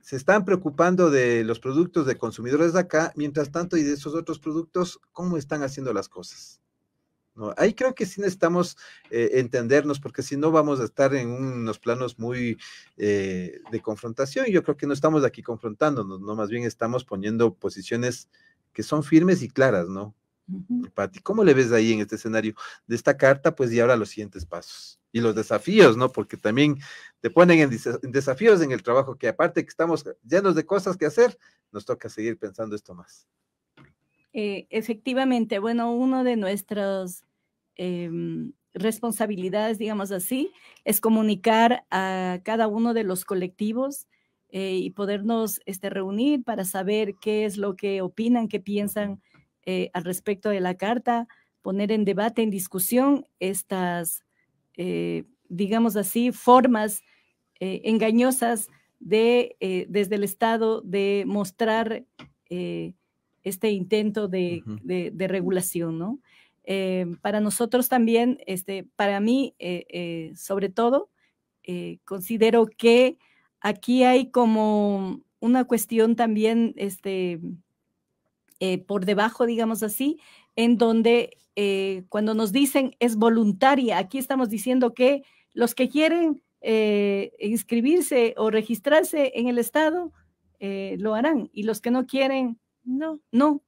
Se están preocupando de los productos de consumidores de acá, mientras tanto, y de esos otros productos, ¿cómo están haciendo las cosas? Ahí creo que sí necesitamos eh, entendernos, porque si no vamos a estar en unos planos muy eh, de confrontación. Yo creo que no estamos aquí confrontándonos, no más bien estamos poniendo posiciones que son firmes y claras, ¿no? Pati, ¿cómo le ves ahí en este escenario de esta carta? Pues y ahora los siguientes pasos y los desafíos, ¿no? Porque también te ponen en desafíos en el trabajo, que aparte que estamos llenos de cosas que hacer, nos toca seguir pensando esto más. Eh, efectivamente, bueno, uno de nuestras em, responsabilidades, digamos así, es comunicar a cada uno de los colectivos eh, y podernos este, reunir para saber qué es lo que opinan, qué piensan eh, al respecto de la carta, poner en debate, en discusión estas, digamos así, formas engañosas de, desde el Estado de mostrar este intento de, regulación, ¿no? Eh, para nosotros también, este, para mí, eh, eh, sobre todo, considero que aquí hay como una cuestión también, este, por debajo, digamos así, en donde cuando nos dicen es voluntaria, aquí estamos diciendo que los que quieren inscribirse o registrarse en el Estado lo harán y los que no quieren no, no.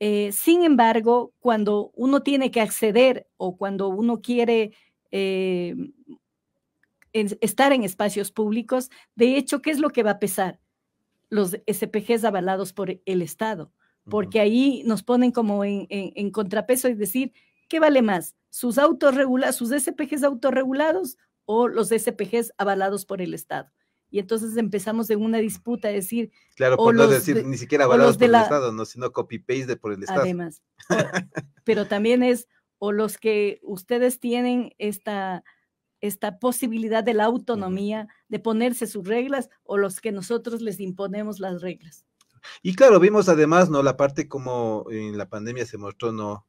Eh, sin embargo, cuando uno tiene que acceder o cuando uno quiere eh, estar en espacios públicos, de hecho, ¿qué es lo que va a pesar? Los SPGs avalados por el Estado, porque ahí nos ponen como en, contrapeso y decir, ¿qué vale más? ¿Sus, autorregula sus SPGs autorregulados o los SPGs avalados por el Estado? y entonces empezamos en una disputa a decir. Claro, por no decir ni siquiera avalados por el Estado, no, sino copy-paste por el Estado. Además, pero también es, o los que ustedes tienen esta, esta posibilidad de la autonomía, de ponerse sus reglas, o los que nosotros les imponemos las reglas. Y claro, vimos además, ¿no? La parte como en la pandemia se mostró, ¿no?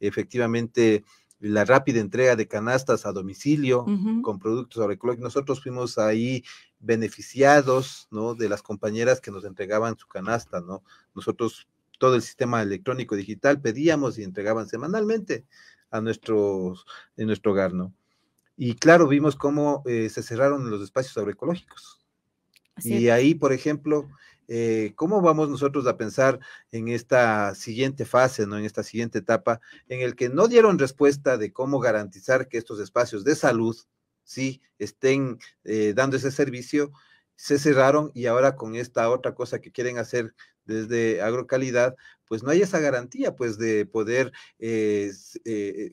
efectivamente la rápida entrega de canastas a domicilio con productos agroecológicos. Nosotros fuimos ahí beneficiados, ¿no? De las compañeras que nos entregaban su canasta, ¿no? Nosotros todo el sistema electrónico digital pedíamos y entregaban semanalmente a nuestros, en nuestro hogar, ¿no? Y claro, vimos cómo eh, se cerraron los espacios agroecológicos. y ahí, por ejemplo, eh, ¿cómo vamos nosotros a pensar en esta siguiente fase, ¿no? en esta siguiente etapa, en el que no dieron respuesta de cómo garantizar que estos espacios de salud sí estén eh, dando ese servicio? Se cerraron y ahora con esta otra cosa que quieren hacer desde agrocalidad, pues no hay esa garantía pues de poder eh,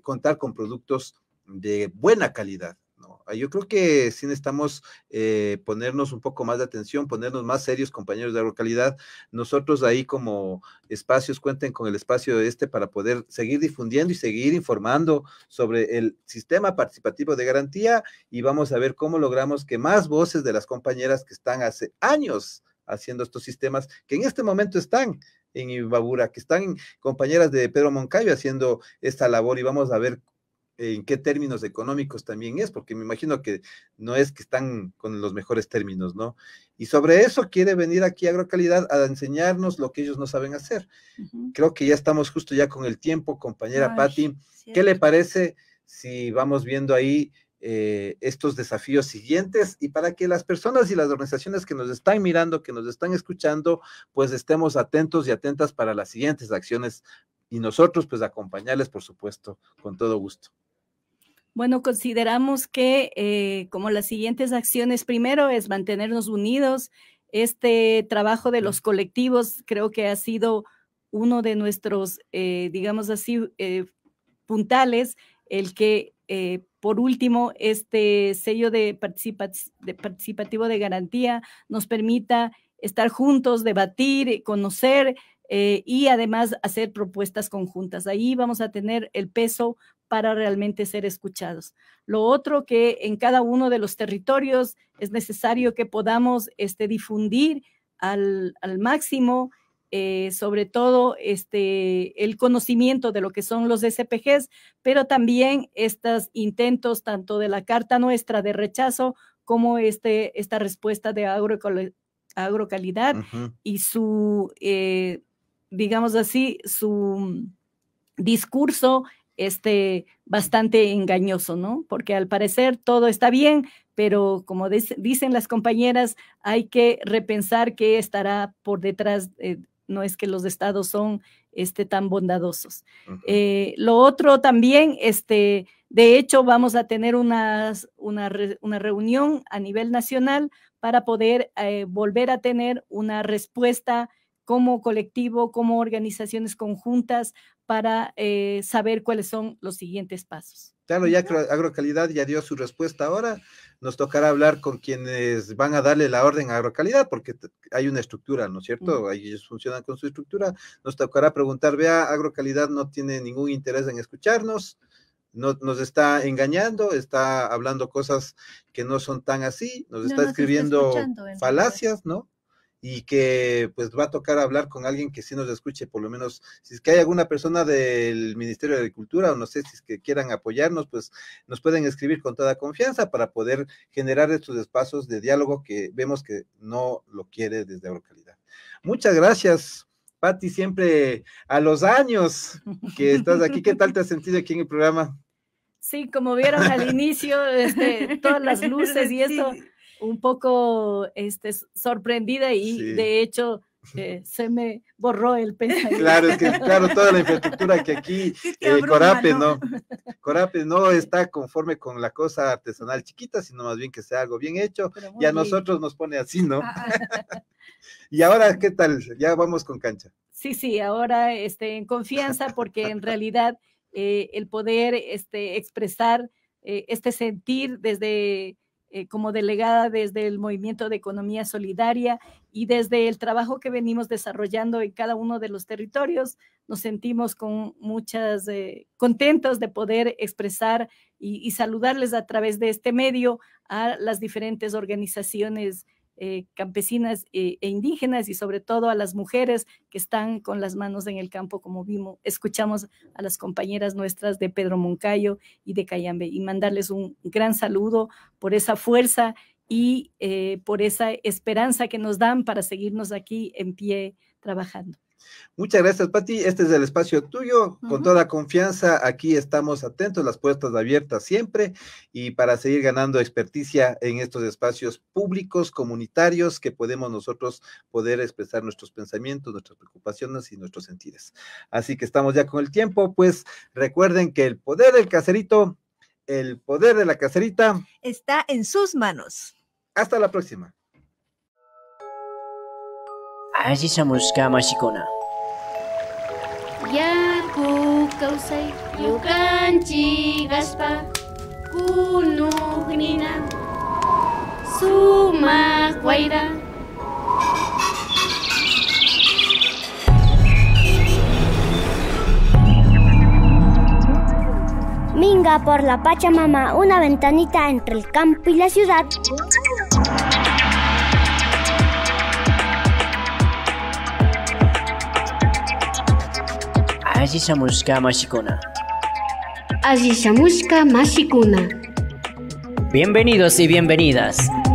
contar con productos de buena calidad. Ah, yo creo que sí necesitamos eh, ponernos un poco más de atención, ponernos más serios, compañeros de localidad, Nosotros ahí como espacios cuenten con el espacio este para poder seguir difundiendo y seguir informando sobre el sistema participativo de garantía y vamos a ver cómo logramos que más voces de las compañeras que están hace años haciendo estos sistemas que en este momento están en Ibabura, que están compañeras de Pedro Moncayo haciendo esta labor y vamos a ver en qué términos económicos también es, porque me imagino que no es que están con los mejores términos, ¿no? Y sobre eso quiere venir aquí Agrocalidad a enseñarnos lo que ellos no saben hacer. Creo que ya estamos justo ya con el tiempo, compañera Patti. ¿Qué le parece si vamos viendo ahí eh, estos desafíos siguientes y para que las personas y las organizaciones que nos están mirando, que nos están escuchando, pues estemos atentos y atentas para las siguientes acciones y nosotros pues acompañarles, por supuesto, con todo gusto. Bueno, consideramos que eh, como las siguientes acciones, primero es mantenernos unidos. Este trabajo de los colectivos creo que ha sido uno de nuestros, eh, digamos así, eh, puntales, el que por último este sello de, participativo de garantía nos permita estar juntos, debatir, conocer, y además hacer propuestas conjuntas. Ahí vamos a tener el peso para realmente ser escuchados. Lo otro que en cada uno de los territorios es necesario que podamos este, difundir al, máximo, eh, sobre todo este, el conocimiento de lo que son los SPGs, pero también estos intentos tanto de la Carta Nuestra de rechazo como este, esta respuesta de agrocalidad y su, eh, digamos así, su discurso este, bastante engañoso, ¿no? Porque al parecer todo está bien, pero como dicen las compañeras, hay que repensar qué estará por detrás. Eh, no es que los estados son este, tan bondadosos. Eh, lo otro también, este, de hecho, vamos a tener unas, una, reunión a nivel nacional para poder eh, volver a tener una respuesta como colectivo, como organizaciones conjuntas para eh, saber cuáles son los siguientes pasos. Claro, ya Agrocalidad ya dio su respuesta ahora. Nos tocará hablar con quienes van a darle la orden a Agrocalidad, porque hay una estructura, ¿no es cierto? Ahí Ellos funcionan con su estructura. Nos tocará preguntar, vea, Agrocalidad no tiene ningún interés en escucharnos, no, nos está engañando, está hablando cosas que no son tan así, nos está escribiendo falacias, ¿no? y que pues va a tocar hablar con alguien que sí nos escuche, por lo menos si es que hay alguna persona del Ministerio de Agricultura o no sé si es que quieran apoyarnos, pues nos pueden escribir con toda confianza para poder generar estos espacios de diálogo que vemos que no lo quiere desde Agrocalidad. Muchas gracias. Pati, siempre a los años que estás aquí, ¿qué tal te has sentido aquí en el programa? Sí, como vieron al inicio, este, todas las luces y eso un poco este, sorprendida y de hecho eh, se me borró el pensamiento. Claro, es que claro, toda la infraestructura que aquí eh, Corape no, Corape no está conforme con la cosa artesanal chiquita, sino más bien que sea algo bien hecho, y a nosotros nos pone así, ¿no? Ah, ah. y ahora, ¿qué tal? Ya vamos con cancha. Sí, sí, ahora este, en confianza, porque en realidad eh, el poder este, expresar este sentir desde eh, como delegada desde el movimiento de economía solidaria y desde el trabajo que venimos desarrollando en cada uno de los territorios, nos sentimos con muchas eh, contentos de poder expresar y, y, saludarles a través de este medio a las diferentes organizaciones eh, campesinas eh, e, indígenas y sobre todo a las mujeres que están con las manos en el campo, como vimos, escuchamos a las compañeras nuestras de Pedro Moncayo y de Cayambe y mandarles un gran saludo por esa fuerza y eh, por esa esperanza que nos dan para seguirnos aquí en pie trabajando. Muchas gracias, Pati. Este es el espacio tuyo. Con toda confianza, aquí estamos atentos, las puertas abiertas siempre y para seguir ganando experticia en estos espacios públicos, comunitarios, que podemos nosotros poder expresar nuestros pensamientos, nuestras preocupaciones y nuestros sentidos Así que estamos ya con el tiempo, pues recuerden que el poder del caserito, el poder de la caserita está en sus manos. Hasta la próxima. Yaku kausai yukanchi gaspa kunugnina suma guaira. Minga por la Pachamama, una ventanita entre el campo y la ciudad. Aziza Muska Mashikuna. Aziza Muska Mashikuna. Bienvenidos y bienvenidas.